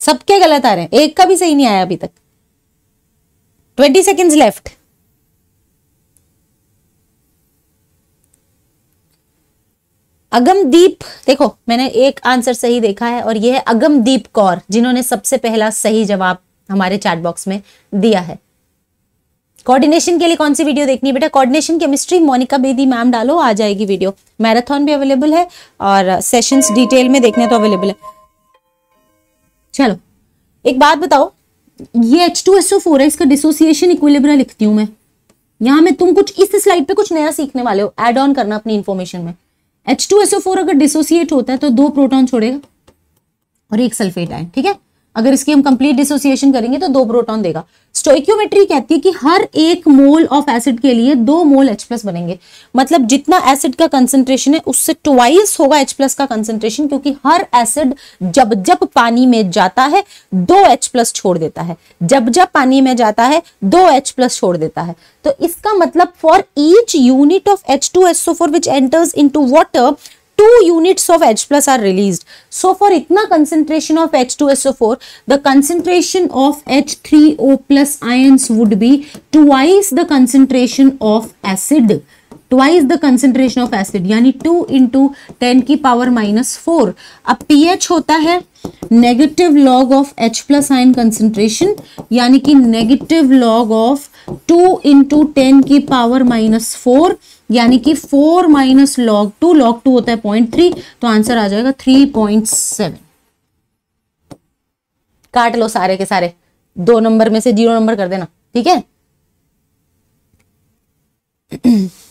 सबके गलत आ रहे हैं एक का भी सही नहीं आया अभी तक ट्वेंटी सेकेंड्स लेफ्ट अगमदीप देखो मैंने एक आंसर सही देखा है और यह है अगमदीप कौर जिन्होंने सबसे पहला सही जवाब हमारे चैट बॉक्स में दिया है कोऑर्डिनेशन के लिए कौन सी वीडियो देखनी है बेटा coordination chemistry Monika Bedi ma'am डालो आ जाएगी वीडियो मैराथन भी अवेलेबल है और सेशंस डिटेल में देखने तो अवेलेबल है चलो एक बात बताओ ये H two S O four है इसका डिसोसिएशन इक्विलिब्रिया लिखती हूँ मैं यहाँ में तुम कुछ इस स्लाइड पे कुछ नया सीखने वाले हो एड ऑन करना अपनी इन्फॉर्मेशन में H two S O four अगर डिसोसिएट होता है तो दो प्रोटॉन छोड़ेगा और एक सल्फेट आए ठीक है अगर इसकी हम कंप्लीट डिसोसिएशन करेंगे तो दो प्रोटॉन देगा स्टोइक्योमेट्री कहती है कि हर एक मोल ऑफ एसिड के लिए दो मोल एच प्लस बनेंगे मतलब जितना एसिड का कंसेंट्रेशन है उससे ट्वाइस होगा एच प्लस का कंसेंट्रेशन क्योंकि हर एसिड जब जब पानी में जाता है दो एच प्लस छोड़ देता है जब जब पानी में जाता है दो एच प्लस छोड़ देता है तो इसका मतलब for each unit of H two H so for which enters into water two units of H plus are released. So for itna concentration of H2SO4, the concentration of H3O plus ions would be twice the concentration of acid. Twice the concentration of acid यानी two into ten की power minus four अब p H होता है negative log of H plus ion concentration यानी कि negative log of two into ten की power minus four यानी कि four minus log two log two होता है पॉइंट थ्री तो आंसर आ जाएगा थ्री पॉइंट सेवन काट लो सारे के सारे दो नंबर में से जीरो नंबर कर देना ठीक है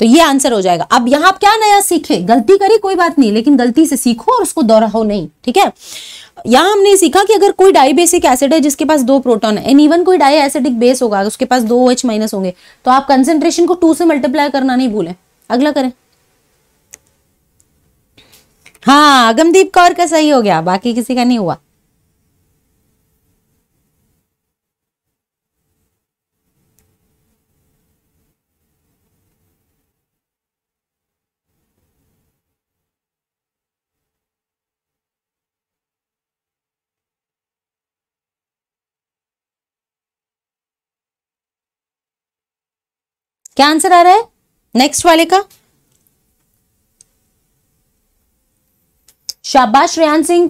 तो ये आंसर हो जाएगा अब यहां आप क्या नया सीखे गलती करी कोई बात नहीं लेकिन गलती से सीखो और उसको दोहराओ नहीं ठीक है यहां हमने सीखा कि अगर कोई डाई बेसिक एसिड है जिसके पास दो प्रोटॉन है एन इवन कोई डाई एसिडिक बेस होगा उसके पास दो एच OH माइनस होंगे तो आप कंसेंट्रेशन को टू से मल्टीप्लाई करना नहीं भूलें अगला करें हाँ अगमदीप कौर का सही हो गया बाकी किसी का नहीं हुआ क्या आंसर आ रहा है नेक्स्ट वाले का शाबाश रेहान सिंह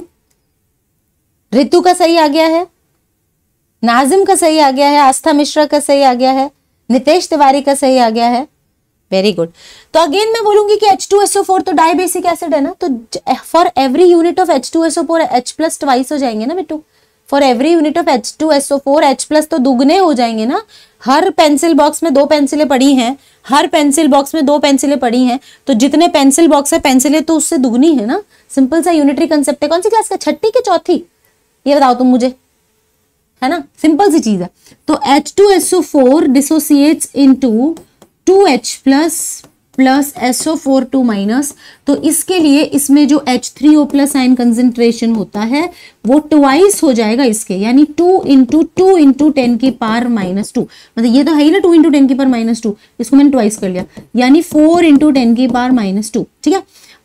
ऋतु का सही आ गया है नाजिम का सही आ गया है आस्था मिश्रा का सही आ गया है नितेश तिवारी का सही आ गया है वेरी गुड तो अगेन मैं बोलूंगी कि H2SO4 तो डाई बेसिक एसिड है ना तो for every unit of H2SO4 H plus twice हो जाएंगे ना बेटू for every unit of H two S O four H plus तो दुगने हो जाएंगे ना हर पेंसिल बॉक्स में दो पेंसिलें पड़ी हैं हर पेंसिल बॉक्स में दो पेंसिलें पड़ी हैं तो जितने पेंसिल बॉक्स है पेंसिलें तो उससे दुगनी है ना सिंपल सा यूनिटरी कंसेप्ट है कौन सी क्लास का छठी की चौथी ये बताओ तुम मुझे है ना सिंपल सी चीज है तो H two S O four dissociates into two H plus plus S O four two minus तो इसके लिए इसमें जो H three O plus ion concentration होता है वो ट्वाइस हो जाएगा इसके यानी two into two into ten की पार माइनस टू मतलब ये तो है ही ना टू इंटू टेन की पार माइनस टू इसको मैंने ट्वाइस कर लिया यानी फोर इंटू टेन की पार माइनस टू ठीक है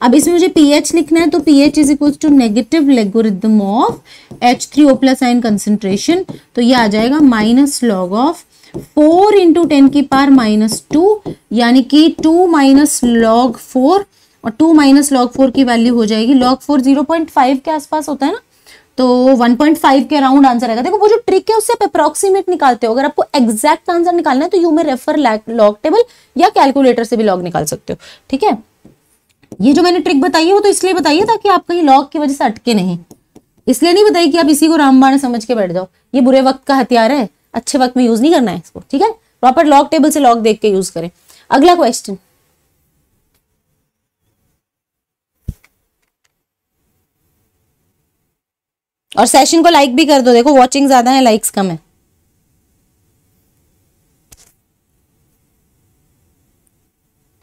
अब इसमें मुझे पी एच लिखना है तो P H is equal to negative logarithm of H three O plus ion concentration तो ये आ जाएगा minus log of four into ten की पार माइनस टू यानी कि टू माइनस लॉग फोर और टू माइनस लॉग फोर की value हो जाएगी log four zero point five के आसपास होता है ना तो वन पॉइंट फाइव के अराउंड आंसर आएगा देखो वो जो ट्रिक है उससे आप अप्रोक्सीमेट निकालते हो अगर आपको एग्जैक्ट आंसर निकालना है तो you may refer log table या कैलकुलेटर से भी लॉग निकाल सकते हो ठीक है ये जो मैंने ट्रिक बताई है वो तो इसलिए बताई है ताकि आप कहीं लॉग की वजह से अटके नहीं इसलिए नहीं बताई कि आप इसी को रामबाण समझ के बैठ जाओ ये बुरे वक्त का हथियार है अच्छे वक्त में यूज नहीं करना है इसको ठीक है प्रॉपर लॉग टेबल से लॉग देख के यूज करें अगला क्वेश्चन और सेशन को लाइक भी कर दो देखो वॉचिंग ज्यादा है लाइक्स कम है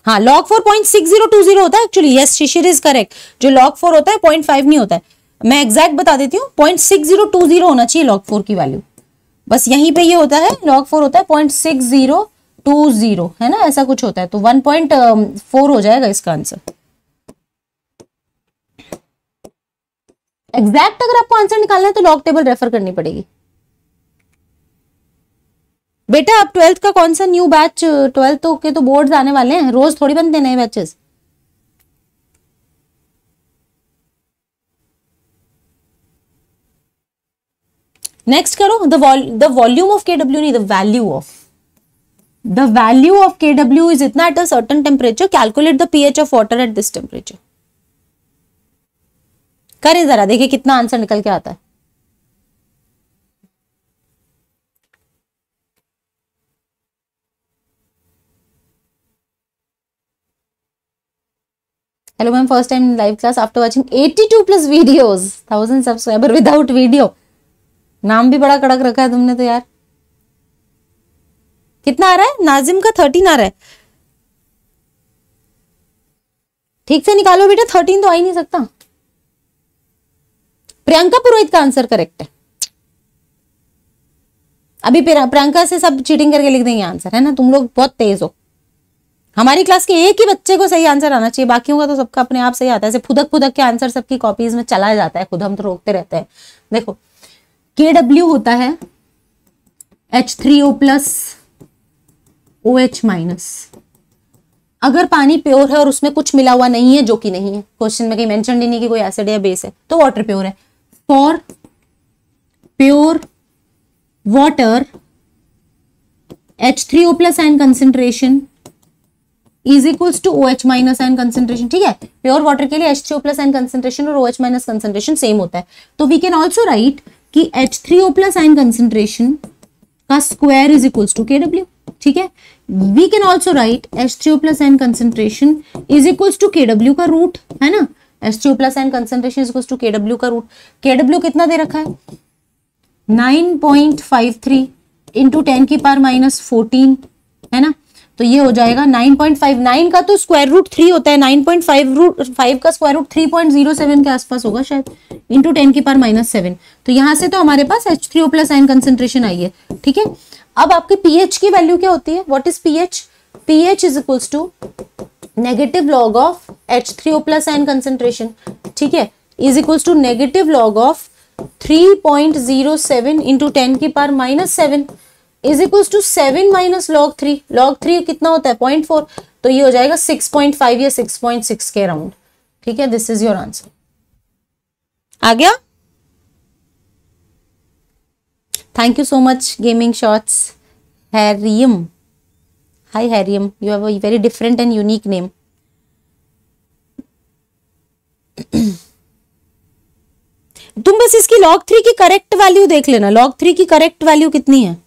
हाँ log four point six zero two zero होता है actually yes Shishir is correct जो लॉग फोर होता है पॉइंट फाइव नहीं होता है मैं एग्जैक्ट बता देती हूँ point six zero two zero होना चाहिए लॉग फोर की वैल्यू बस यहीं पे ये होता है लॉग फोर होता है point six zero two zero है ना ऐसा कुछ होता है तो वन पॉइंट फोर हो जाएगा इसका आंसर एग्जैक्ट अगर आपको आंसर निकालना है तो लॉग टेबल रेफर करनी पड़ेगी बेटा आप ट्वेल्थ का कौन सा न्यू बैच ट्वेल्थ के तो बोर्ड्स आने वाले हैं रोज थोड़ी बनते नए बैचेस नेक्स्ट करो the the volume of K W नहीं the value of the value of K W is इतना at a certain temperature calculate the pH of water at this temperature करें जरा देखिए कितना आंसर निकल के आता है hello ma'am first time live class after watching 82 plus videos 1000 subscriber without video नाम भी बड़ा कड़क रखा है तुमने तो यार कितना आ रहा है नाजिम का थर्टीन आ रहा है ठीक से निकालो बेटा थर्टीन तो आ ही नहीं सकता प्रियंका पुरोहित का आंसर करेक्ट है अभी प्रियंका से सब चीटिंग करके लिख देंगे आंसर है ना तुम लोग बहुत तेज हो हमारी क्लास के एक ही बच्चे को सही आंसर आना चाहिए बाकियों का तो सबका अपने आप सही आता है ऐसे फुदक फुदक के आंसर सबकी कॉपीज में चला जाता है खुद हम तो रोकते रहते हैं देखो के डब्ल्यू होता है H three O plus O H minus अगर पानी प्योर है और उसमें कुछ मिला हुआ नहीं है जो कि नहीं है क्वेश्चन में कहीं मेंशन नहीं कि कोई एसिड या बेस है तो वाटर प्योर है for pure water H three O plus ion concentration is equals to O H minus ion concentration ठीक है प्योर वाटर के लिए H three O plus ion concentration और O H minus concentration same होता है तो we can also write कि H three O plus ion concentration का square is equals to K W ठीक है we can also write H three O plus ion concentration is equals to K W का root है ना H three O plus ion concentration is equals to K W का root K W कितना दे रखा है nine point five three into ten की power minus fourteen है ना तो ये हो जाएगा 9.5 9 का तो स्क्वायर रूट थ्री होता है 9.5 रूट फाइव का स्क्वायर रूट 3.07 के आसपास होगा शायद इंटू टेन की पार माइनस सेवन तो यहां से तो हमारे पास H three O plus ion concentration आई है ठीक है अब आपके पीएच की वैल्यू क्या होती है what is pH pH is equals to negative log of H three O plus ion concentration ठीक है is equals to negative log of three point zero seven into ten की power minus seven is equal to seven minus log three log three कितना होता है point four तो ये हो जाएगा सिक्स पॉइंट फाइव या सिक्स पॉइंट सिक्स के अराउंड ठीक है दिस इज योर आंसर आ गया thank you so much gaming shorts हैरियम हाय हैरियम you have a very different and unique name तुम बस इसकी लॉग थ्री की करेक्ट वैल्यू देख लेना लॉग थ्री की करेक्ट वैल्यू कितनी है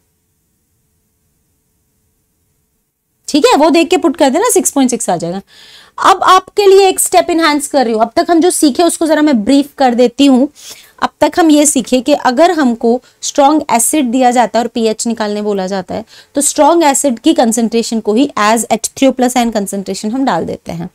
ठीक है वो देख के पुट कर देना सिक्स पॉइंट सिक्स आ जाएगा अब आपके लिए एक स्टेप इनहांस कर रही हूँ अब तक हम जो सीखे उसको जरा मैं ब्रीफ कर देती हूँ अब तक हम ये सीखे कि अगर हमको स्ट्रॉन्ग एसिड दिया जाता है और पीएच निकालने बोला जाता है तो स्ट्रॉन्ग एसिड की कंसेंट्रेशन को ही as H three plus ion concentration हम डाल देते हैं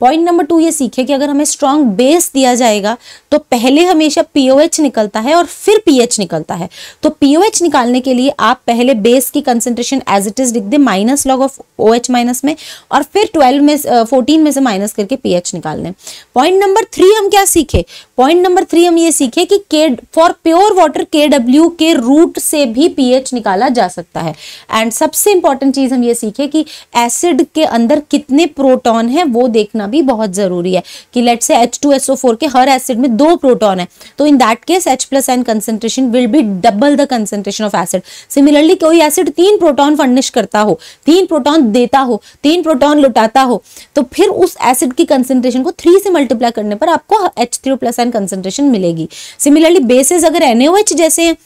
पॉइंट नंबर टू ये सीखे कि अगर हमें स्ट्रॉन्ग बेस दिया जाएगा तो पहले हमेशा पीओएच निकलता है और फिर पीएच निकलता है तो पीओएच निकालने के लिए आप पहले बेस की कंसेंट्रेशन एज इट इज लिख दे minus log of O H minus में और फिर ट्वेल्व में फोर्टीन में से माइनस करके पीएच निकाल लें पॉइंट नंबर थ्री हम क्या सीखे पॉइंट नंबर थ्री हम ये सीखे कि के for pure water K W के रूट से भी पीएच निकाला जा सकता है एंड सबसे इंपॉर्टेंट चीज हम ये सीखे कि एसिड के अंदर कितने प्रोटॉन है वो देखना होना भी बहुत ज़रूरी है कि let's say H two S O four के हर एसिड में दो प्रोटोन है तो in that case H plus ion concentration will be double the concentration of acid similarly कोई एसिड तीन प्रोटोन फर्निश करता हो तीन प्रोटोन देता हो तीन प्रोटोन लुटाता हो तो फिर उस एसिड की कंसेंट्रेशन को थ्री से मल्टीप्लाई करने पर आपको H three plus ion concentration मिलेगी सिमिलरली बेसिस अगर एन जैसे हैं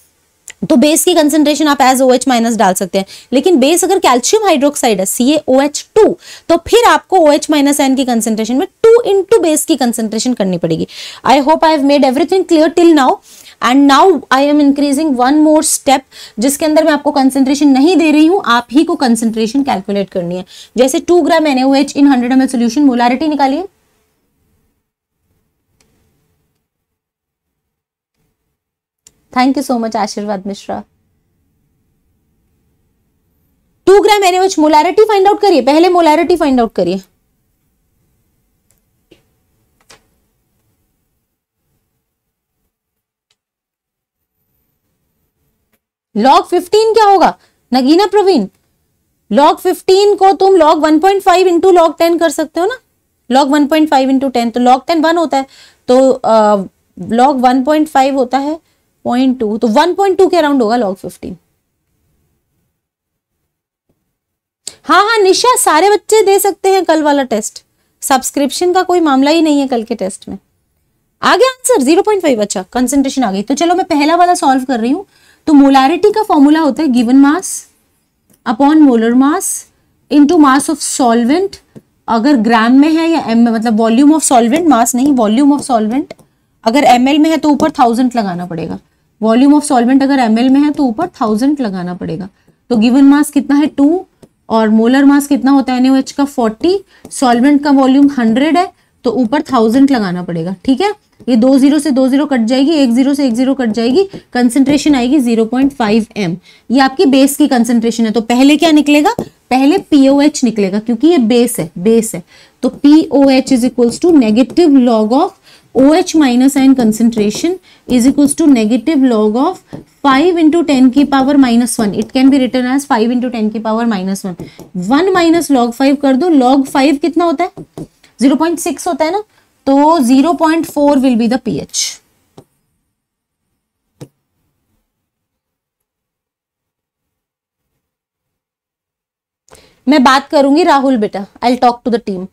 तो बेस की कंसेंट्रेशन आप एज ओ एच माइनस डाल सकते हैं लेकिन बेस अगर कैल्शियम हाइड्रोक्साइड है सी एच टू तो फिर आपको ओ एच माइनस एन की कंसेंट्रेशन में टू इन टू बेस की कंसेंट्रेशन करनी पड़ेगी I hope I have made everything clear till now and now I am increasing one more step जिसके अंदर मैं आपको कंसेंट्रेशन नहीं दे रही हूँ आप ही को कंसेंट्रेशन कैलकुलेट करनी है जैसे two gram N H in hundred M L solution molarity निकालिए thank you so much Aashirwad Mishra two gram NMH molarity find out करिए पहले मोलैरिटी फाइंड आउट करिए लॉग फिफ्टीन क्या होगा नगीना प्रवीण लॉग फिफ्टीन को तुम log one point five into log ten कर सकते हो ना log one point five into ten तो लॉग टेन वन होता है तो लॉग वन पॉइंट फाइव होता है पॉइंट टू तो वन पॉइंट टू के अराउंड होगा लॉग फिफ्टीन हाँ हाँ निशा सारे बच्चे दे सकते हैं कल वाला टेस्ट सब्सक्रिप्शन का कोई मामला ही नहीं है कल के टेस्ट में आ गया आंसर जीरो पॉइंट फाइव अच्छा कंसेंट्रेशन आ गई तो चलो मैं पहला वाला सॉल्व कर रही हूं तो मोलारिटी का फॉर्मूला होता है given mass upon molar mass into mass of solvent अगर ग्राम में है या एम में मतलब वॉल्यूम ऑफ सॉल्वेंट मास नहीं वॉल्यूम ऑफ सॉल्वेंट अगर एम में है तो ऊपर थाउजेंड लगाना पड़ेगा वॉल्यूम ऑफ सॉल्वेंट अगर एम में है तो ऊपर थाउजेंड लगाना पड़ेगा तो गिवन मास कितना है टू और मोलर मास कितना होता है एनओएच का फोर्टी सॉल्वेंट का वॉल्यूम हंड्रेड है तो ऊपर थाउजेंड लगाना पड़ेगा ठीक है ये दो जीरो से दो जीरो कट जाएगी एक जीरो से एक जीरो कट जाएगी कंसेंट्रेशन आएगी जीरो पॉइंट फाइव एम ये आपकी बेस की कंसेंट्रेशन है तो पहले क्या निकलेगा पहले पीओएच निकलेगा क्योंकि ये बेस है बेस है तो pOH is equals to negative log of OH minus ion concentration is equals to negative log of 5 into 10 की power minus one it can be return as 5 into ten की power minus one one minus log five कर दो log five कितना होता है 0.6 होता है ना तो 0.4 point four will be the H मैं बात करूंगी राहुल बेटा I talk to the team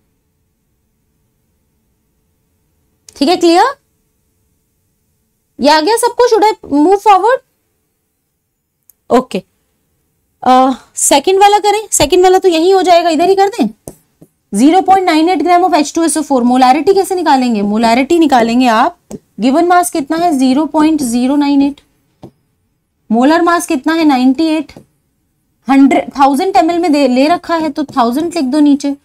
ठीक है क्लियर ये आ गया सबको should I move forward okay second वाला करें सेकंड वाला तो यही हो जाएगा इधर ही कर दें 0.98 ग्राम ऑफ H2SO4 मोलारिटी कैसे निकालेंगे मोलारिटी निकालेंगे आप गिवन मास कितना है 0.098 मोलर मास कितना है 98 हंड्रेड थाउजेंड एम में दे ले रखा है तो थाउजेंड लिख दो नीचे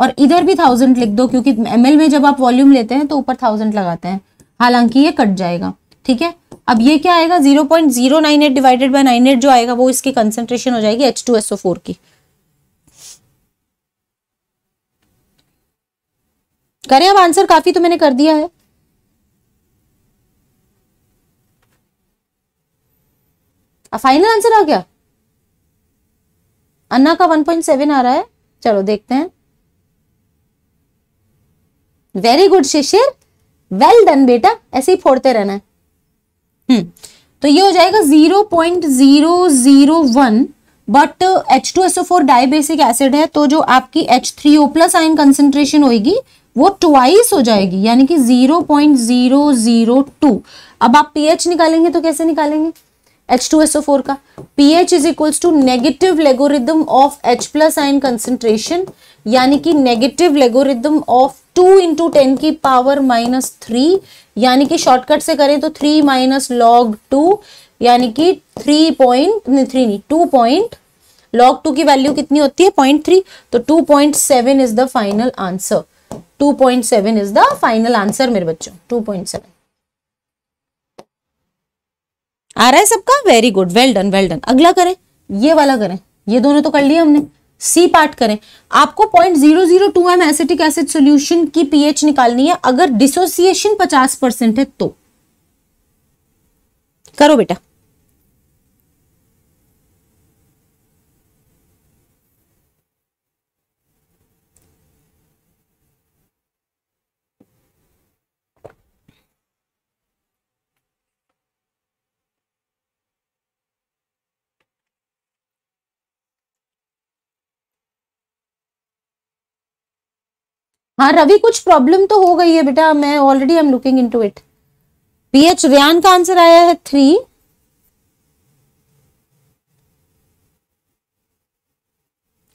और इधर भी थाउजेंड लिख दो क्योंकि एम में जब आप वॉल्यूम लेते हैं तो ऊपर थाउजेंड लगाते हैं हालांकि ये कट जाएगा ठीक है अब ये क्या आएगा zero point zero nine eight divided by nine eight जो आएगा वो इसकी कंसेंट्रेशन हो जाएगी एच टू एसओ फोर की करें अब आंसर काफी तो मैंने कर दिया है अब फाइनल आंसर आ गया अन्ना का वन पॉइंट सेवन आ रहा है चलो देखते हैं very good Shishir well done बेटा ऐसे ही फोड़ते रहना है हम्म तो ये हो जाएगा zero point zero zero one but H two S O four dibasic acid है तो जो आपकी H three O plus ion concentration होगी वो ट्वाइस हो जाएगी यानी कि zero point zero zero two अब आप पीएच निकालेंगे तो कैसे निकालेंगे एच टू एसओ फोर का P H is equals to negative logarithm of H plus ion concentration यानी कि negative logarithm of two into ten की पावर माइनस थ्री यानी कि शॉर्टकट से करें तो थ्री माइनस लॉग टू यानी कि थ्री पॉइंट थ्री नहीं टू पॉइंट लॉग टू की वैल्यू कितनी होती है पॉइंट थ्री तो two point seven is the final answer two point seven is the final answer मेरे बच्चों टू पॉइंट सेवन आ रहा है सबका very good well done well done अगला करें ये वाला करें ये दोनों तो कर लिए हमने सी पार्ट करें आपको point zero zero two M acetic acid solution की पीएच निकालनी है अगर डिसोसिएशन पचास परसेंट है तो करो बेटा हाँ रवि कुछ प्रॉब्लम तो हो गई है बेटा मैं already I am looking into it p H Riyan का आंसर आया है थ्री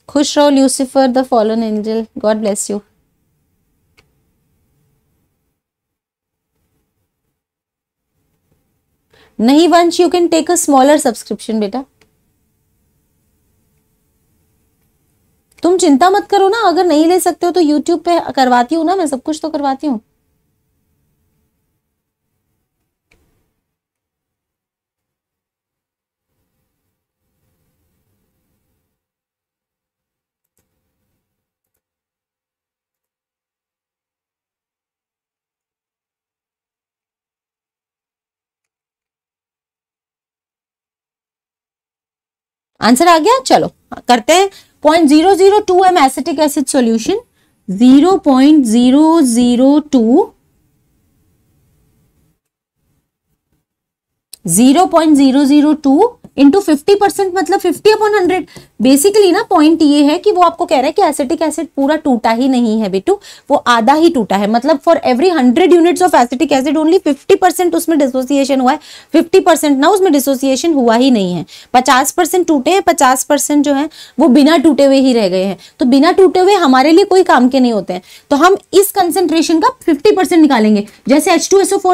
खुश रहो Lucifer the fallen angel God bless you नहीं Vansh you can take a smaller subscription बेटा तुम चिंता मत करो ना अगर नहीं ले सकते हो तो यूट्यूब पे करवाती हूँ ना मैं सब कुछ तो करवाती हूँ आंसर आ गया चलो करते हैं point zero zero two M acetic acid solution zero point zero zero two zero point zero zero two into fifty percent मतलब फिफ्टी अपॉन हंड्रेड बेसिकली ना पॉइंट ये है कि वो आपको कह रहा है कि एसिटिक एसिड पूरा टूटा ही नहीं है बेटू वो आधा ही टूटा है मतलब for every hundred units of acetic acid only fifty percent उसमें डिसोसिएशन हुआ है फिफ्टी परसेंट ना उसमें डिसोसिएशन हुआ ही नहीं है पचास परसेंट टूटे हैं पचास परसेंट जो है वो बिना टूटे हुए ही रह गए हैं तो बिना टूटे हुए हमारे लिए कोई काम के नहीं होते हैं तो हम इस कंसेंट्रेशन का फिफ्टी निकालेंगे जैसे एच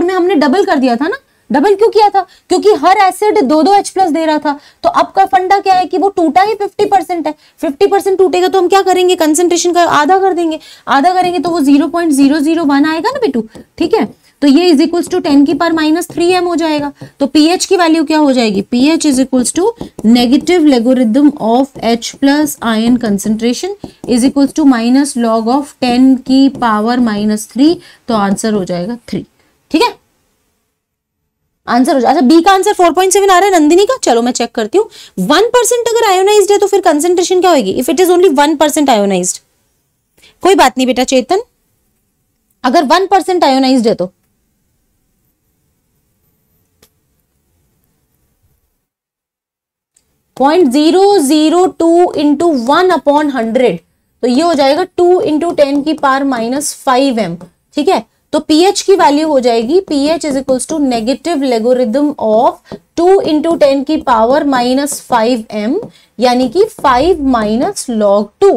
में हमने डबल कर दिया था ना डबल क्यों किया था क्योंकि हर एसिड दो दो एच प्लस दे रहा था तो अब का फंडा क्या है कि वो टूटा ही फिफ्टी परसेंट है फिफ्टी परसेंट टूटेगा तो हम क्या करेंगे कंसेंट्रेशन का आधा कर देंगे आधा करेंगे तो वो zero point zero zero one आएगा ना बेटू ठीक है तो ये इज इक्वल्स टू टेन की पार माइनस थ्री एम हो जाएगा तो पीएच की वैल्यू क्या हो जाएगी p H is equals to negative logarithm of H plus ion concentration is equals to minus log of ten की पावर माइनस थ्री तो आंसर हो जाएगा थ्री ठीक है आंसर हो जाए अच्छा बी का आंसर 4.7 आ रहा है नंदिनी का चलो मैं चेक करती हूँ वन परसेंट अगर आयोनाइज है तो फिर कंसेंट्रेशन क्या होगी if it is only one percent ionize कोई बात नहीं बेटा चेतन अगर वन परसेंट आयोनाइज है तो point zero zero two into one upon hundred तो ये हो जाएगा टू इंटू टेन की पार माइनस फाइव एम ठीक है तो पीएच की वैल्यू हो जाएगी pH is equals to negative logarithm of two into ten की पावर माइनस फाइव एम यानी कि five minus log two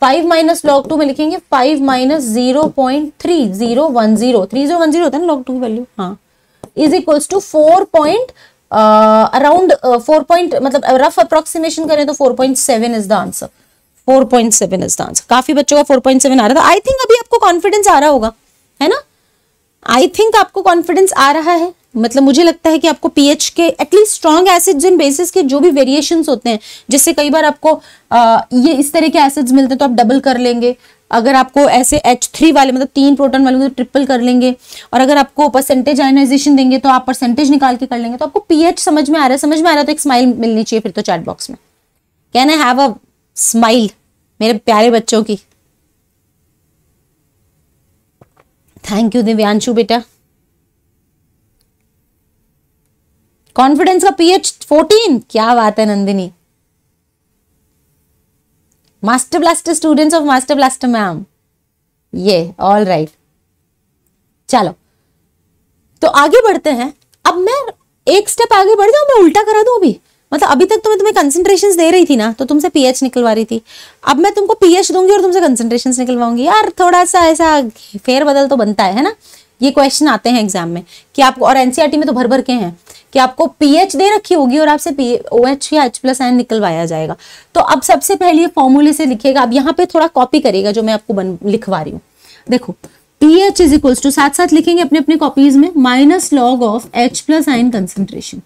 five minus log two में लिखेंगे five minus zero point three zero one zero three zero one zero होता है ना log two value हाँ is equals to four point around four point मतलब rough approximation करें तो four point seven is the answer four point seven is the answer काफी बच्चों का फोर पॉइंट सेवन आ रहा था आई थिंक अभी आपको कॉन्फिडेंस आ रहा होगा है ना आई थिंक आपको कॉन्फिडेंस आ रहा है मतलब मुझे लगता है कि आपको पीएच के at least strong acids in bases के जो भी वेरिएशन होते हैं जिससे कई बार आपको आ, ये इस तरह के एसिड्स मिलते हैं तो आप डबल कर लेंगे अगर आपको ऐसे एच थ्री वाले मतलब तीन प्रोटोन वाले तो ट्रिपल कर लेंगे और अगर आपको परसेंटेज आयनाइजेशन देंगे तो आप परसेंटेज निकाल के कर लेंगे तो आपको पीएच समझ में आ रहा है समझ में आ रहा है तो एक स्माइल मिलनी चाहिए फिर तो चैट बॉक्स में can I have a smile मेरे प्यारे बच्चों की थैंक यू दिव्यांशु बेटा कॉन्फिडेंस का पीएच फोर्टीन क्या बात है Nandini master blaster students of master blaster ma'am ये ऑल राइट चलो तो आगे बढ़ते हैं अब मैं एक स्टेप आगे बढ़ जाऊं मैं उल्टा करा दूं अभी मतलब अभी तक तो मैं तुम्हें कंसेंट्रेशन दे रही थी ना तो तुमसे पी निकलवा रही थी अब मैं तुमको पी दूंगी और तुमसे कंसेंट्रेशन निकलवाऊंगी यार थोड़ा सा ऐसा फेर बदल तो बनता है ना ये क्वेश्चन आते हैं एग्जाम में कि आपको और एनसीआरटी e में तो भर भर के हैं कि आपको पीएच दे रखी होगी और आपसे पी ओ एच या एच प्लस एन निकलवाया जाएगा तो अब सबसे पहले ये फॉर्मूले से लिखेगा अब यहाँ पे थोड़ा कॉपी करेगा जो मैं आपको बन लिखवा रही हूँ देखो p H is equals to साथ साथ लिखेंगे अपने अपने कॉपीज में minus log of H plus ion concentration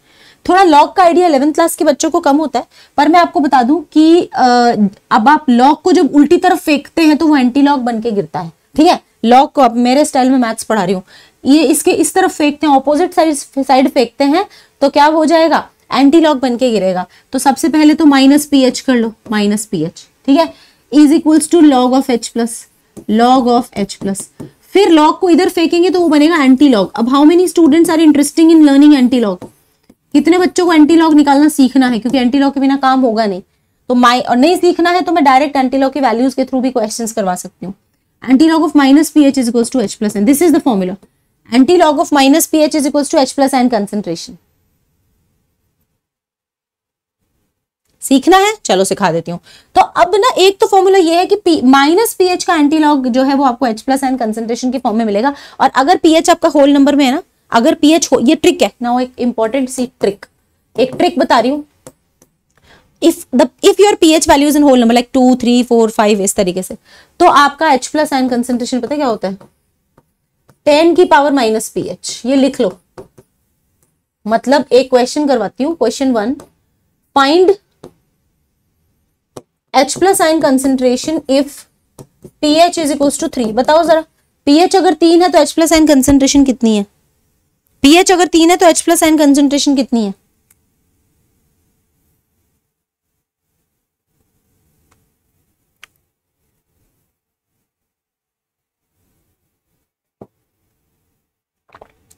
थोड़ा लॉग का आइडिया इलेवंथ क्लास के बच्चों को कम होता है पर मैं आपको बता दूं कि अब आप लॉग को जब उल्टी तरफ फेंकते हैं तो वो एंटी लॉक बन के गिरता है ठीक है लॉग को अब मेरे स्टाइल में मैथ्स पढ़ा रही हूँ ये इसके इस तरफ फेंकते हैं ऑपोजिट साइड साइड फेंकते हैं तो क्या हो जाएगा एंटी लॉक बन के गिरेगा तो सबसे पहले तो माइनस पी एच कर लो माइनस पी एच ठीक है is equals to log of H plus log of H plus फिर लॉग को इधर फेंकेंगे तो वो बनेगा एंटी लॉग अब how many students are interesting in learning anti log कितने बच्चों को एंटीलॉग निकालना सीखना है क्योंकि एंटीलॉग के बिना काम होगा नहीं तो माई और नहीं सीखना है तो मैं डायरेक्ट एंटीलॉग के वैल्यूज के थ्रू भी क्वेश्चन करवा सकती हूँ antilog of minus p H is equals to H plus ion this is the formula antilog of minus p H is equals to H plus ion concentration सीखना है चलो सिखा देती हूँ तो अब ना एक तो फॉर्मूला ये है कि पी माइनस पीएच का एंटीलॉग जो है वो आपको एच प्लस एन कंसेंट्रेशन के फॉर्म में मिलेगा और अगर पीएच आपका होल नंबर में है ना अगर पीएच हो ये ट्रिक है नाउ एक इंपॉर्टेंट सी ट्रिक एक ट्रिक बता रही हूं if the if your pH values in whole number like two three four five इस तरीके से तो आपका एच प्लस एन कंसेंट्रेशन पता क्या होता है टेन की पावर माइनस पीएच ये लिख लो मतलब एक क्वेश्चन करवाती हूँ question one find H plus ion concentration if pH is equal to three बताओ जरा पीएच अगर तीन है तो एच प्लस एन कंसेंट्रेशन कितनी है पीएच अगर तीन है तो एच प्लस एन कंसेंट्रेशन कितनी है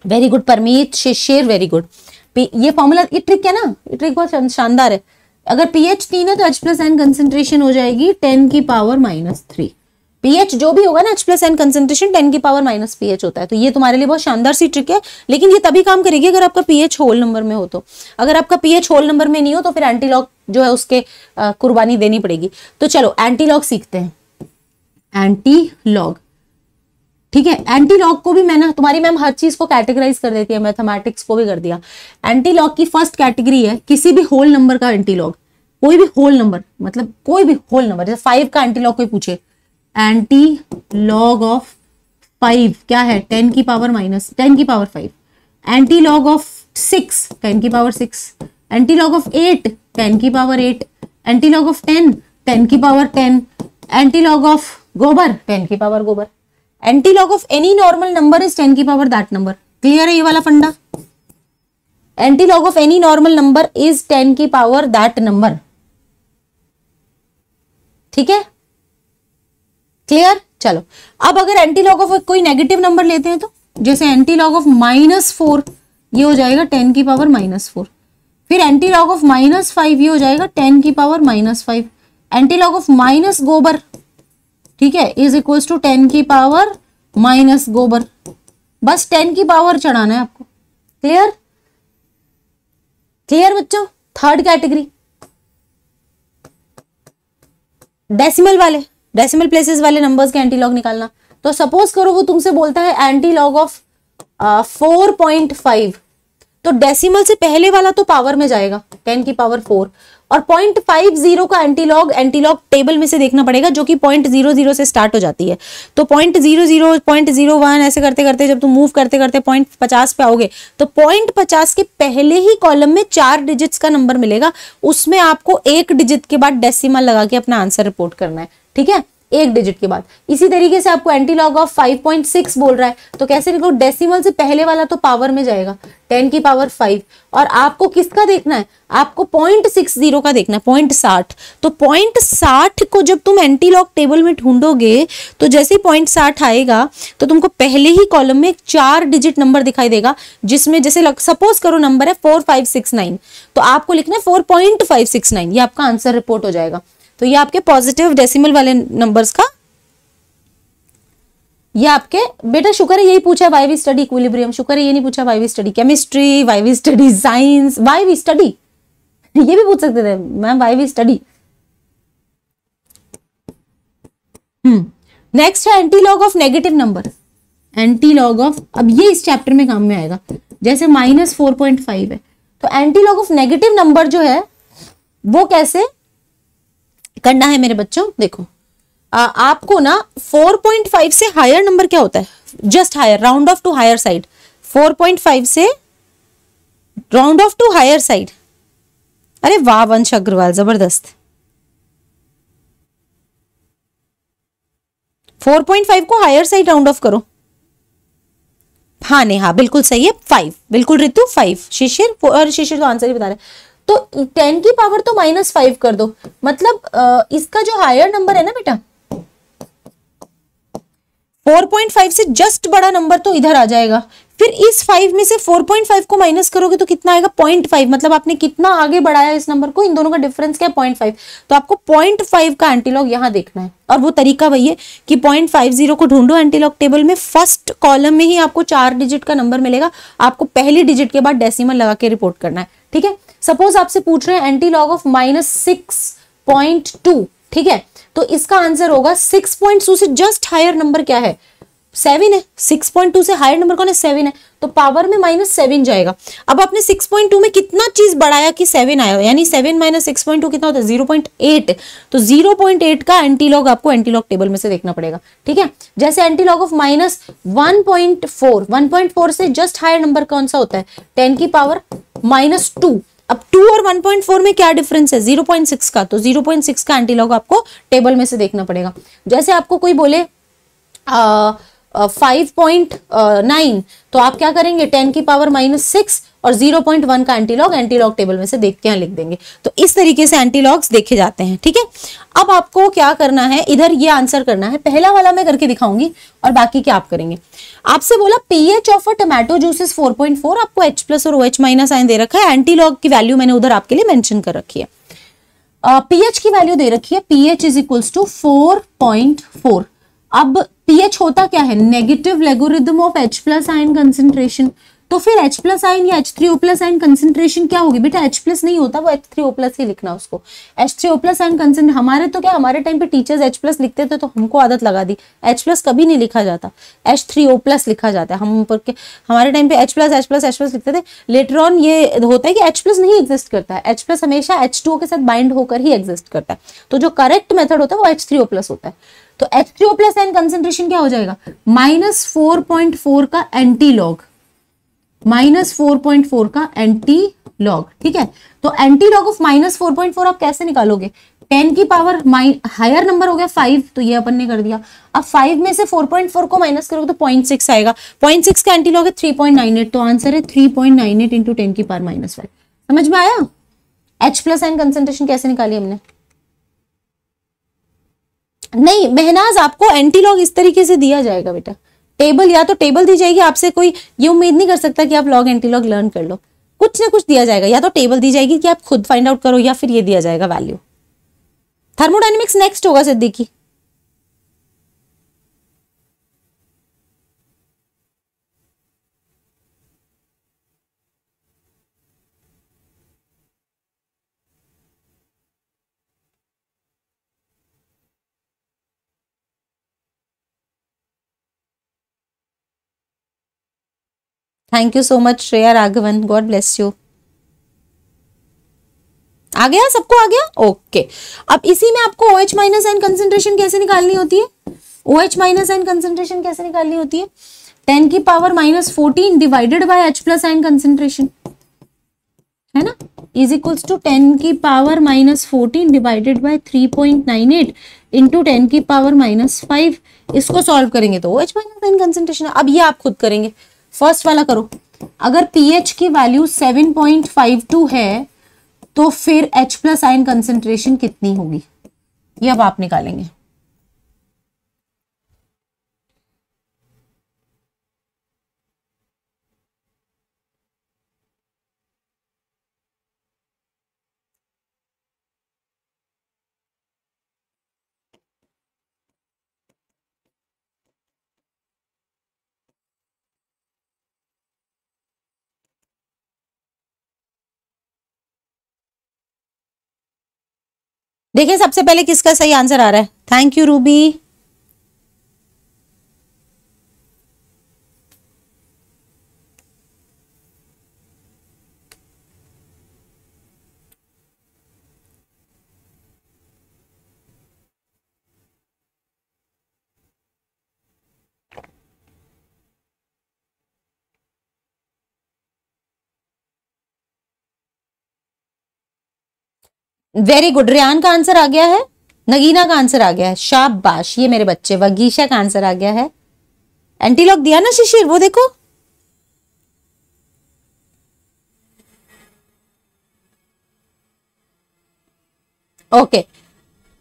वेरी गुड परमीत शेर वेरी गुड ये फॉर्मूला ये ट्रिक है ना ये ट्रिक बहुत शानदार है अगर पीएच तीन है तो एच प्लस एन कंसेंट्रेशन हो जाएगी टेन की पावर माइनस थ्री पीएच जो भी होगा ना H plus ion concentration ten की पावर माइनस पीएच होता है तो ये तुम्हारे लिए बहुत शानदार सी ट्रिक है लेकिन ये तभी काम करेगी अगर आपका पीएच होल नंबर में हो तो अगर आपका पीएच होल नंबर में नहीं हो तो फिर एंटीलॉग जो है उसके कुर्बानी देनी पड़ेगी तो चलो एंटीलॉग सीखते हैं एंटीलॉग ठीक है एंटीलॉग को भी मैंने तुम्हारी मैम हर चीज को कैटेगराइज कर देती है मैथमेटिक्स को भी कर दिया एंटीलॉग की फर्स्ट कैटेगरी है किसी भी होल नंबर का एंटीलॉग कोई भी होल नंबर मतलब कोई भी होल नंबर जैसे फाइव का एंटीलॉग कोई पूछे एंटी लॉग ऑफ फाइव क्या है टेन की पावर माइनस टेन की power five anti log of six ten की power six anti log of eight ten की power eight anti log of ten ten की power ten anti log of गोबर ten की power गोबर anti log of any normal number is ten की power that number clear है ये वाला फंडा anti log of any normal number is ten की पावर दैट नंबर ठीक है क्लियर चलो अब अगर एंटी लॉग ऑफ कोई नेगेटिव नंबर लेते हैं तो जैसे anti log of minus four ये हो जाएगा टेन की पावर माइनस फोर फिर anti log of minus five ये हो जाएगा टेन की power minus five anti log of minus गोबर ठीक है इज इक्वल्स टू टेन की पावर माइनस गोबर बस टेन की पावर चढ़ाना है आपको क्लियर क्लियर बच्चों थर्ड कैटेगरी डेसिमल वाले डेसिमल प्लेसेस वाले नंबर्स के एंटी लॉग निकालना तो सपोज करो वो तुमसे बोलता है anti log of four point five तो डेसिमल से पहले वाला तो पावर में जाएगा टेन की पावर फोर और पॉइंट फाइव जीरो का एंटीलॉग एंटीलॉग टेबल में से देखना पड़ेगा जो कि पॉइंट जीरो जीरो से स्टार्ट हो जाती है तो point zero zero point zero one ऐसे करते करते जब तुम मूव करते करते पॉइंट पचास पे आओगे तो पॉइंट पचास के पहले ही कॉलम में चार डिजिट्स का नंबर मिलेगा उसमें आपको एक डिजिट के बाद डेसिमल लगा के अपना आंसर रिपोर्ट करना है ठीक है एक डिजिट के बाद इसी तरीके से आपको एंटी लॉग ऑफ 5.6 बोल रहा है तो कैसे निकलो डेसिमल से पहले वाला तो पावर में जाएगा 10 की पावर 5 और आपको किसका देखना है आपको पॉइंट सिक्स जीरो का देखना है पॉइंट साठ तो पॉइंट साठ को जब तुम एंटी लॉग टेबल में ढूंढोगे तो जैसे ही पॉइंट साठ आएगा तो तुमको पहले ही कॉलम में चार डिजिट नंबर दिखाई देगा जिसमें जैसे सपोज करो नंबर है फोर फाइव सिक्स नाइन तो आपको लिखना है four point five six nine ये आपका आंसर रिपोर्ट हो जाएगा तो ये आपके पॉजिटिव डेसिमल वाले नंबर्स का ये आपके बेटा शुक्र है यही पूछा वाई वी स्टडी इक्विलिब्रियम शुक्र है ये नहीं पूछा why we study chemistry why we study science why we study ये भी पूछ सकते थे ma'am why we study next है anti log of negative number anti log of अब ये इस चैप्टर में काम में आएगा जैसे माइनस फोर पॉइंट फाइव है तो anti log of negative number जो है वो कैसे करना है मेरे बच्चों देखो आ, आपको ना 4.5 से हायर नंबर क्या होता है just higher round off to higher side 4.5 से round off to higher side अरे वाह वंश अग्रवाल जबरदस्त 4.5 को हायर साइड राउंड ऑफ करो हाँ नेहा बिल्कुल सही है फाइव बिल्कुल ऋतु फाइव शिशिर और शिशिर तो आंसर ही बता रहे तो टेन की पावर तो माइनस फाइव कर दो मतलब इसका जो हायर नंबर है ना बेटा 4.5 से जस्ट बड़ा नंबर तो इधर आ जाएगा फिर इस 5 में से 4.5 को माइनस करोगे तो कितना आएगा 0.5 मतलब आपने कितना आगे बढ़ाया इस नंबर को इन दोनों का डिफरेंस क्या है 0.5 तो आपको 0.5 का एंटीलॉग यहां देखना है और वो तरीका वही है कि 0.50 को ढूंढो एंटीलॉग टेबल में फर्स्ट कॉलम में ही आपको चार डिजिट का नंबर मिलेगा आपको पहली डिजिट के बाद डेसीमल लगा के रिपोर्ट करना है ठीक है सपोज आपसे पूछ रहे हैं anti log of minus six point two ठीक है तो इसका आंसर होगा सिक्स पॉइंट टू से जस्ट हायर नंबर क्या है सेवन है सिक्स पॉइंट टू से हायर नंबर कौन है सेवन है तो पावर में माइनस सेवन जाएगा अब आपने सिक्स पॉइंट टू में कितना चीज बढ़ाया कि सेवन आया यानी seven minus six point two कितना होता है जीरो पॉइंट एट तो जीरो पॉइंट एट का एंटीलॉग आपको एंटीलॉग टेबल में से देखना पड़ेगा ठीक है जैसे antilog of minus one point four one point four से जस्ट हायर नंबर कौन सा होता है टेन की पावर माइनस टू अब टू और वन पॉइंट फोर में क्या डिफरेंस है जीरो पॉइंट सिक्स का तो जीरो पॉइंट सिक्स का एंटीलॉग आपको टेबल में से देखना पड़ेगा जैसे आपको कोई बोले फाइव पॉइंट नाइन तो आप क्या करेंगे टेन की पावर माइनस सिक्स और 0.1 का एंटीलॉग एंटीलॉग टेबल में से देख के यहाँ लिख देंगे तो इस तरीके से एंटीलॉग्स देखे जाते हैं ठीक है अब आपको क्या करना है इधर ये आंसर करना है पहला वाला मैं करके दिखाऊंगी और बाकी क्या आप करेंगे आपसे बोला pH of a tomato juice is 4.4 आपको एच प्लस और ओ एच माइनस आइन दे रखा है एंटीलॉग की वैल्यू मैंने उधर आपके लिए मैंशन कर रखी है पीएच uh, की वैल्यू दे रखी है pH is equals to four point four अब पीएच होता क्या है negative logarithm of H plus ion concentration तो फिर एच प्लस आइन या H three O plus ion concentration क्या होगी बेटा एच प्लस नहीं होता वो एच थ्री ओ प्लस ही लिखना उसको एच थ्री ओ प्लस आइन कंसेंट हमारे तो क्या हमारे टाइम पे टीचर्स एच प्लस लिखते थे तो हमको आदत लगा दी एच प्लस कभी नहीं लिखा जाता एच थ्री ओ प्लस लिखा जाता है हम पर हमारे टाइम पे H plus H plus H plus लिखते थे लेटर ऑन ये होता है कि एच प्लस नहीं एग्जिस्ट करता है एच प्लस हमेशा एच टू ओ के साथ बाइंड होकर ही एग्जिस्ट करता है तो जो करेक्ट मेथड होता है वो एच थ्री ओ प्लस होता है तो H three O plus ion concentration क्या हो जाएगा माइनस फोर पॉइंट फोर का antilog minus four point four का एंटी लॉग ठीक है तो anti log of minus four point four आप कैसे निकालोगे टेन की पावर हायर नंबर हो गया फाइव तो ये अपन ने कर दिया अब फाइव में से फोर पॉइंट फोर को माइनस करोगे तो पॉइंट सिक्स आएगा पॉइंट सिक्स का एंटी लॉग है थ्री पॉइंट नाइन एट तो आंसर है three point nine eight into ten की पावर माइनस फाइव समझ में आया एच प्लस एन कंसेंट्रेशन कैसे निकाली हमने नहीं मेहनाज आपको एंटीलॉग इस तरीके से दिया जाएगा बेटा टेबल या तो टेबल दी जाएगी आपसे कोई ये उम्मीद नहीं कर सकता कि आप लॉग एंटी लॉग लर्न कर लो कुछ ना कुछ दिया जाएगा या तो टेबल दी जाएगी कि आप खुद फाइंड आउट करो या फिर ये दिया जाएगा वैल्यू थर्मोडाइनमिक्स नेक्स्ट होगा Siddiqui thank you so much Shreya Raghavan God bless you आ गया सबको आ गया ओके अब इसी में आपको O H minus ion concentration कैसे निकालनी होती है O H minus ion concentration कैसे निकालनी होती है टेन की power minus fourteen divided by H plus ion concentration है ना इज इक्वल्स टू टेन की power minus fourteen divided by three point nine eight into ten की पावर माइनस फाइव इसको सॉल्व करेंगे तो O H minus ion concentration अब ये आप खुद करेंगे फर्स्ट वाला करो अगर पीएच की वैल्यू 7.52 है तो फिर H प्लस आइन कंसेंट्रेशन कितनी होगी ये अब आप निकालेंगे देखिए सबसे पहले किसका सही आंसर आ रहा है thank you Ruby very good Riyan का आंसर आ गया है नगीना का आंसर आ गया है शाबाश ये मेरे बच्चे वगीशा का आंसर आ गया है एंटीलॉग दिया ना शिशिर वो देखो ओके okay.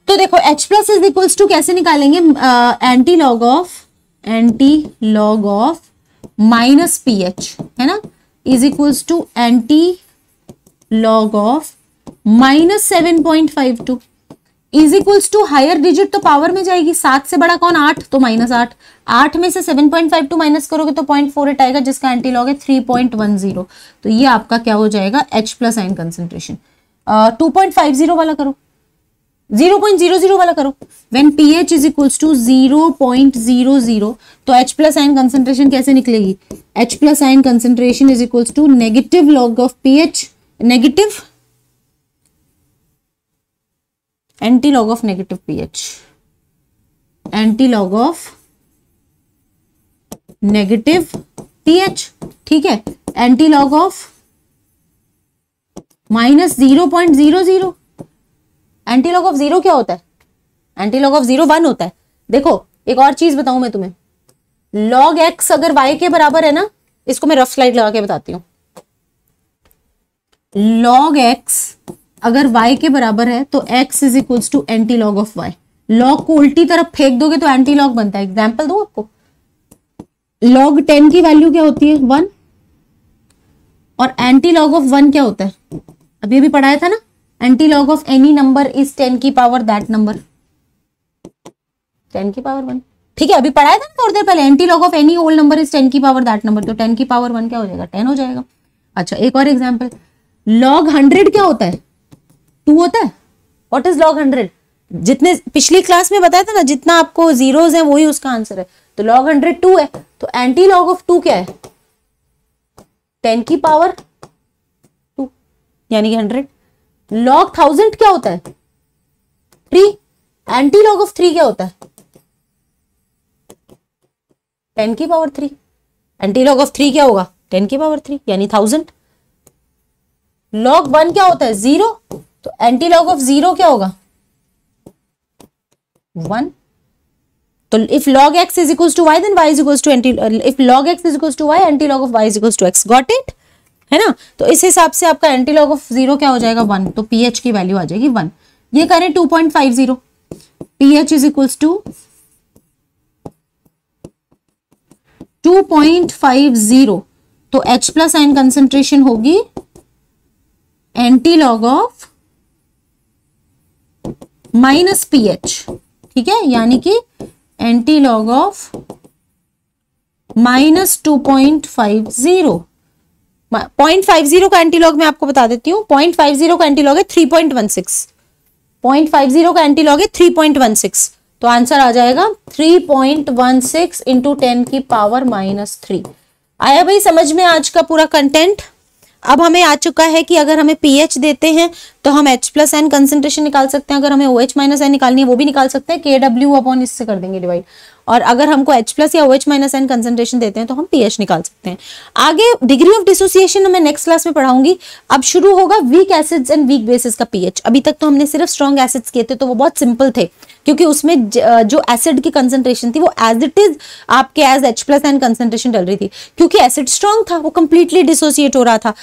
तो देखो H plus is equals to कैसे निकालेंगे anti log of anti log of minus p H है ना is equals to anti log of minus seven point five two is equals to higher digit तो power में जाएगी सात से बड़ा कौन आठ तो माइनस आठ आठ में से seven point five two minus करोगे तो पॉइंट फोर एट आएगा जिसका एंटी लॉग है थ्री पॉइंट वन जीरो तो ये आपका क्या हो जाएगा H plus ion concentration two point five zero वाला करो जीरो पॉइंट जीरो जीरो वाला करो when p H is equals to zero point zero zero तो एच प्लस आइन कंसेंट्रेशन कैसे निकलेगी H plus ion concentration is equals to negative log of p H negative anti log of negative pH anti log of negative pH ठीक है anti log of minus zero point zero zero anti log of zero क्या होता है anti log of zero one होता है देखो एक और चीज बताऊं मैं तुम्हें लॉग एक्स अगर वाई के बराबर है ना इसको मैं रफ स्लाइड लगा के बताती हूं लॉग एक्स अगर y के बराबर है तो x is equals to anti log of y log को उल्टी तरफ फेंक दोगे तो एंटी लॉग बनता है एग्जाम्पल दो आपको लॉग टेन की वैल्यू क्या होती है वन और एंटी लॉग ऑफ वन क्या होता है अभी अभी पढ़ाया था ना anti log of any number is ten की पावर दैट नंबर टेन की पावर वन ठीक है अभी पढ़ाया था ना थोड़ी देर पहले anti log of any whole number is ten की पावर दैट नंबर तो टेन की पावर वन क्या हो जाएगा टेन हो जाएगा अच्छा एक और एग्जाम्पल लॉग हंड्रेड क्या होता है टू होता है वॉट इज लॉग हंड्रेड जितने पिछली क्लास में बताया था ना जितना आपको जीरोज है वही उसका आंसर है तो लॉग हंड्रेड टू है तो एंटी लॉग ऑफ टू क्या है टेन की पावर टू यानी हंड्रेड लॉग थाउजेंड क्या होता है three anti log of three क्या होता है टेन की power three anti log of three क्या होगा टेन की पावर थ्री यानी थाउजेंड लॉग वन क्या होता है जीरो तो एंटी लॉग ऑफ जीरो क्या होगा वन तो if log x is equal to y then y is equal to anti if log x is equal to y anti log of y is equal to x got it है ना तो इस हिसाब से आपका anti log of zero क्या हो जाएगा वन तो पी एच की वैल्यू आ जाएगी वन ये करें two point five zero p H is equals to two point five zero तो एच प्लस एन कंसेंट्रेशन होगी anti log of minus pH ठीक है यानी कि anti log of minus two point five zero point five zero का antilog मैं आपको बता देती हूँ पॉइंट फाइव जीरो का एंटीलॉग है three point one six point five zero का एंटीलॉग है थ्री पॉइंट वन सिक्स तो आंसर आ जाएगा three point one six into ten की पावर माइनस थ्री आया भाई समझ में आज का पूरा कंटेंट अब हमें आ चुका है कि अगर हमें पीएच देते हैं तो हम एच प्लस एन कंसेंट्रेशन निकाल सकते हैं अगर हमें ओ एच माइनस एन निकालनी है वो भी निकाल सकते हैं के डब्ल्यू अपॉन इससे कर देंगे डिवाइड और अगर हमको एच प्लस या एच माइनस एन कंसेंट्रेशन देते हैं तो हम पीएच निकाल सकते हैं आगे डिग्री ऑफ डिसोसिएशन मैं नेक्स्ट क्लास में पढ़ाऊंगी अब शुरू होगा weak acids and weak bases का पीएच अभी तक तो हमने सिर्फ स्ट्रॉन्ग एसिड्स किए थे तो वो बहुत सिंपल थे क्योंकि उसमें जो एसिड की कंसेंट्रेशन थी वो एज इट इज आपके as H plus ion concentration डल रही थी क्योंकि एसिड स्ट्रांग था वो कंप्लीटली डिसोसिएट हो रहा था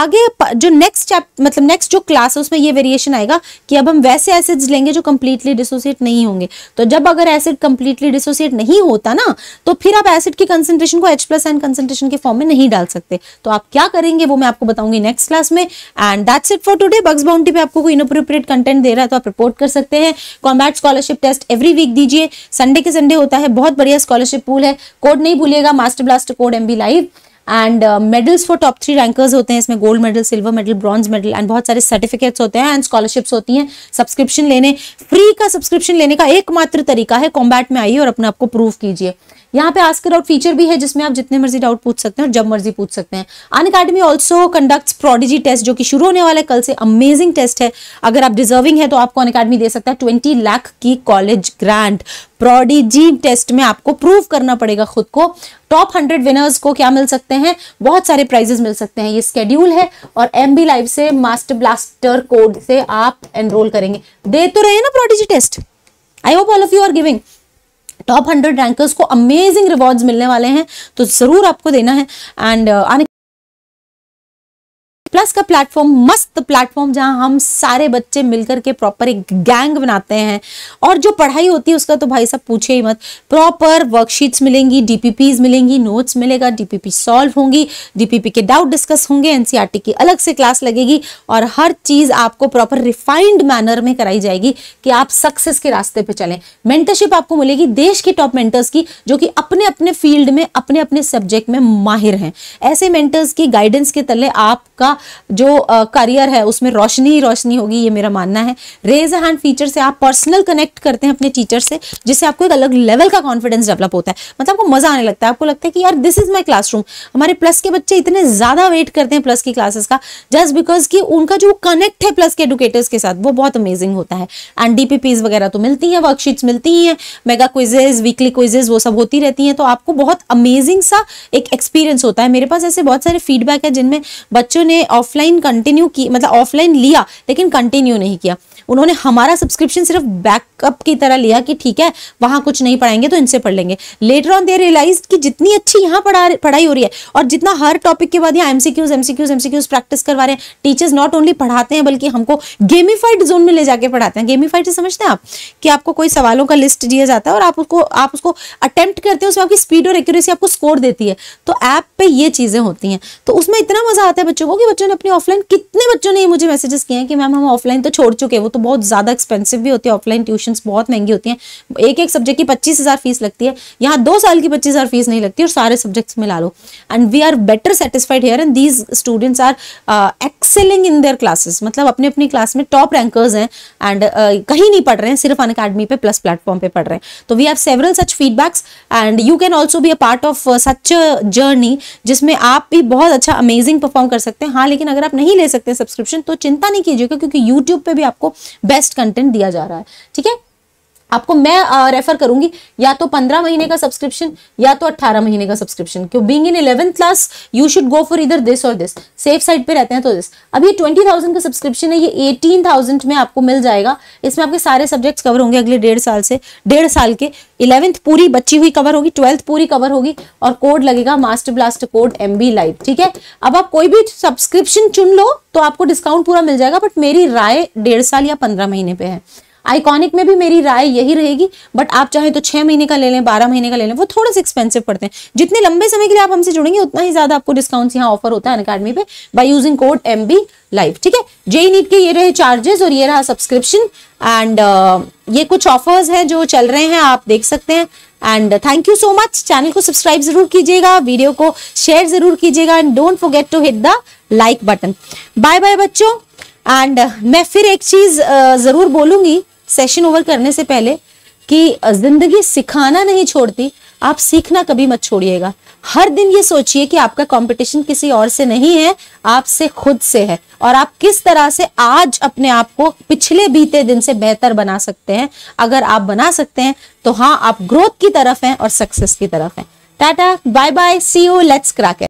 आगे जो नेक्स्ट मतलब नेक्स्ट जो क्लास है उसमें ये वेरिएशन आएगा कि अब हम वैसे एसिड्स लेंगे जो कंप्लीटली डिसोसिएट नहीं होंगे तो जब अगर एसिड कंप्लीटली डिसोसिएट नहीं होता ना तो फिर आप एसिड की कंसेंट्रेशन को एच प्लस एन कंसेंट्रेशन के फॉर्म में नहीं डाल सकते तो आप क्या करेंगे वो मैं आपको बताऊंगी नेक्स्ट क्लास में and that's it for today bugs boundary पे आपको कोई इनप्रोप्रिएट कंटेंट दे रहा है तो आप रिपोर्ट कर सकते हैं combat scholarship scholarship test every week दीजिए संडे के संडे होता है बहुत बढ़िया स्कॉलरशिप पूल है कोड नहीं भूलिएगा master blast code M B live and medals for top three rankers होते हैं इसमें gold medal silver medal bronze medal and बहुत सारे सर्टिफिकेट्स होते हैं एंड स्कॉलरशिप्स होती हैं सब्सक्रिप्शन लेने फ्री का सब्सक्रिप्शन लेने का एकमात्र तरीका है कॉम्बैट में आइए और अपने आपको प्रूव कीजिए यहाँ पे आस्कर आउट फीचर भी है जिसमें आप जितने मर्जी डाउट पूछ सकते हैं और जब मर्जी पूछ सकते हैं Unacademy also conduct prodigy test जो कि शुरू होने वाला है कल से अमेजिंग टेस्ट है अगर आप डिजर्विंग है तो आपको अन अकेडमी दे सकता है ट्वेंटी लाख की कॉलेज ग्रांट प्रोडिजी टेस्ट में आपको प्रूव करना पड़ेगा खुद को टॉप हंड्रेड विनर्स को क्या मिल सकते हैं बहुत सारे प्राइजेस मिल सकते हैं ये स्केड्यूल है और एम बी लाइव से मास्टर ब्लास्टर कोड से आप एनरोल करेंगे दे तो रहे ना prodigy test I hope all of you are giving top hundred rankers को अमेजिंग रिवॉर्ड्स मिलने वाले हैं तो ज़रूर आपको देना है एंड uh, आने प्लस का प्लेटफॉर्म मस्त प्लेटफॉर्म जहाँ हम सारे बच्चे मिलकर के प्रॉपर एक गैंग बनाते हैं और जो पढ़ाई होती है उसका तो भाई साहब पूछे ही मत प्रॉपर वर्कशीट्स मिलेंगी डीपीपीज मिलेंगी नोट्स मिलेगा डीपीपी सॉल्व होंगी डीपीपी के डाउट डिस्कस होंगे एनसीईआरटी e की अलग से क्लास लगेगी और हर चीज़ आपको प्रॉपर रिफाइंड मैनर में कराई जाएगी कि आप सक्सेस के रास्ते पर चलें मेंटरशिप आपको मिलेगी देश के टॉप मेंटर्स की जो कि अपने अपने फील्ड में अपने अपने सब्जेक्ट में माहिर हैं ऐसे मेंटर्स की गाइडेंस के तले आपका जो करियर है उसमें रोशनी ही रोशनी होगी ये मेरा मानना है रेज अ हैंड फीचर से आप पर्सनल कनेक्ट करते हैं अपने टीचर से जिससे आपको एक अलग लेवल का कॉन्फिडेंस डेवलप होता है मतलब आपको मजा आने लगता है आपको लगता है कि यार दिस इज माई क्लासरूम हमारे प्लस के बच्चे इतने ज्यादा वेट करते हैं प्लस की क्लासेस का जस्ट बिकॉज कि उनका जो कनेक्ट है प्लस के एडुकेटर्स के साथ वो बहुत अमेजिंग होता है एंड डीपीपीज वगैरह तो मिलती हैं वर्कशीट्स मिलती ही हैं मेगा क्विजेज वीकली क्विजेज वो सब होती रहती हैं तो आपको बहुत अमेजिंग सा एक एक्सपीरियंस होता है मेरे पास ऐसे बहुत सारे फीडबैक है जिनमें बच्चों ने ऑफलाइन कंटिन्यू की मतलब ऑफलाइन लिया लेकिन कंटिन्यू नहीं किया उन्होंने हमारा सब्सक्रिप्शन सिर्फ बैकअप की तरह लिया कि ठीक है वहां कुछ नहीं पढ़ाएंगे तो इनसे पढ़ लेंगे लेटर ऑन दे रियलाइज कि जितनी अच्छी यहाँ पढ़ाई हो रही है और जितना हर टॉपिक के बाद यहाँ एमसीक्यूज एमसीक्यूज एमसीक्यूज प्रैक्टिस करवा रहे हैं टीचर्स नॉट ओनली पढ़ाते हैं बल्कि हमको गेमीफाइड जोन में ले जाके पढ़ाते हैं गेमीफाइड से समझते हैं आप कि आपको कोई सवालों का लिस्ट दिया जाता है और आप उसको आप उसको अटेम्प्ट करते हैं उसमें आपकी स्पीड और एक्यूरेसी आपको स्कोर देती है तो ऐप पे ये चीज़ें होती हैं तो उसमें इतना मजा आता है बच्चों को कि बच्चों ने अपनी ऑफलाइन कितने बच्चों ने मुझे मैसेजेस किए हैं कि मैम हम ऑफलाइन तो छोड़ चुके वो तो तो बहुत ज़्यादा एक्सपेंसिव भी होती है ऑफलाइन ट्यूशन्स बहुत महंगी होती हैं एक एक सब्जेक्ट की पच्चीस हज़ार फीस लगती है यहाँ दो साल की पच्चीस हज़ार फीस नहीं लगती और सारे सब्जेक्ट्स में ला लो and we are better satisfied here and these students are excelling in their classes मतलब अपने अपनी क्लास में टॉप रैंकर्स हैं एंड uh, कहीं नहीं पढ़ रहे हैं सिर्फ अन अकेडमी पे प्लस प्लेटफॉर्म पे पढ़ रहे हैं तो we have several such feedbacks and you can also be a part of such journey जिसमें आप भी बहुत अच्छा अमेजिंग परफॉर्म कर सकते हैं हाँ लेकिन अगर आप नहीं ले सकते सब्सक्रिप्शन तो चिंता नहीं कीजिएगा क्योंकि यूट्यूब पर भी आपको बेस्ट कंटेंट दिया जा रहा है ठीक है आपको मैं रेफर करूंगी या तो पंद्रह महीने का सब्सक्रिप्शन या तो अट्ठारह महीने का सब्सक्रिप्शन क्यों being in eleventh class you should go for इधर दिस और दिस सेफ साइड पे रहते हैं तो दिस अब ये ट्वेंटी थाउजेंड का सब्सक्रिप्शन है ये एटीन थाउजेंड में आपको मिल जाएगा इसमें आपके सारे सब्जेक्ट्स कवर होंगे अगले डेढ़ साल से डेढ़ साल के इलेवंथ पूरी बची हुई कवर होगी ट्वेल्थ पूरी कवर होगी और कोड लगेगा master blast code M B live ठीक है अब आप कोई भी सब्सक्रिप्शन चुन लो तो आपको डिस्काउंट पूरा मिल जाएगा बट मेरी राय डेढ़ साल या पंद्रह महीने पे है आइकॉनिक में भी मेरी राय यही रहेगी बट आप चाहे तो छह महीने का ले लें बारह महीने का ले लें वो थोड़े से एक्सपेंसिव पड़ते हैं जितने लंबे समय के लिए आप हमसे जुड़ेंगे उतना ही ज़्यादा आपको डिस्काउंट यहाँ ऑफर होता है अकेडमी पे by using code M B live ठीक है जेई नीट e e के ये रहे चार्जेस और ये रहा सब्सक्रिप्शन एंड uh, ये कुछ ऑफर्स हैं जो चल रहे हैं आप देख सकते हैं and thank you so much channel को सब्सक्राइब जरूर कीजिएगा वीडियो को शेयर जरूर कीजिएगा and don't forget to hit the like button bye bye बच्चों एंड uh, मैं फिर एक चीज uh, जरूर बोलूंगी सेशन ओवर करने से पहले कि जिंदगी सिखाना नहीं छोड़ती आप सीखना कभी मत छोड़िएगा हर दिन ये सोचिए कि आपका कंपटीशन किसी और से नहीं है आपसे खुद से है और आप किस तरह से आज अपने आप को पिछले बीते दिन से बेहतर बना सकते हैं अगर आप बना सकते हैं तो हाँ आप ग्रोथ की तरफ हैं और सक्सेस की तरफ हैं tata bye bye see you let's crack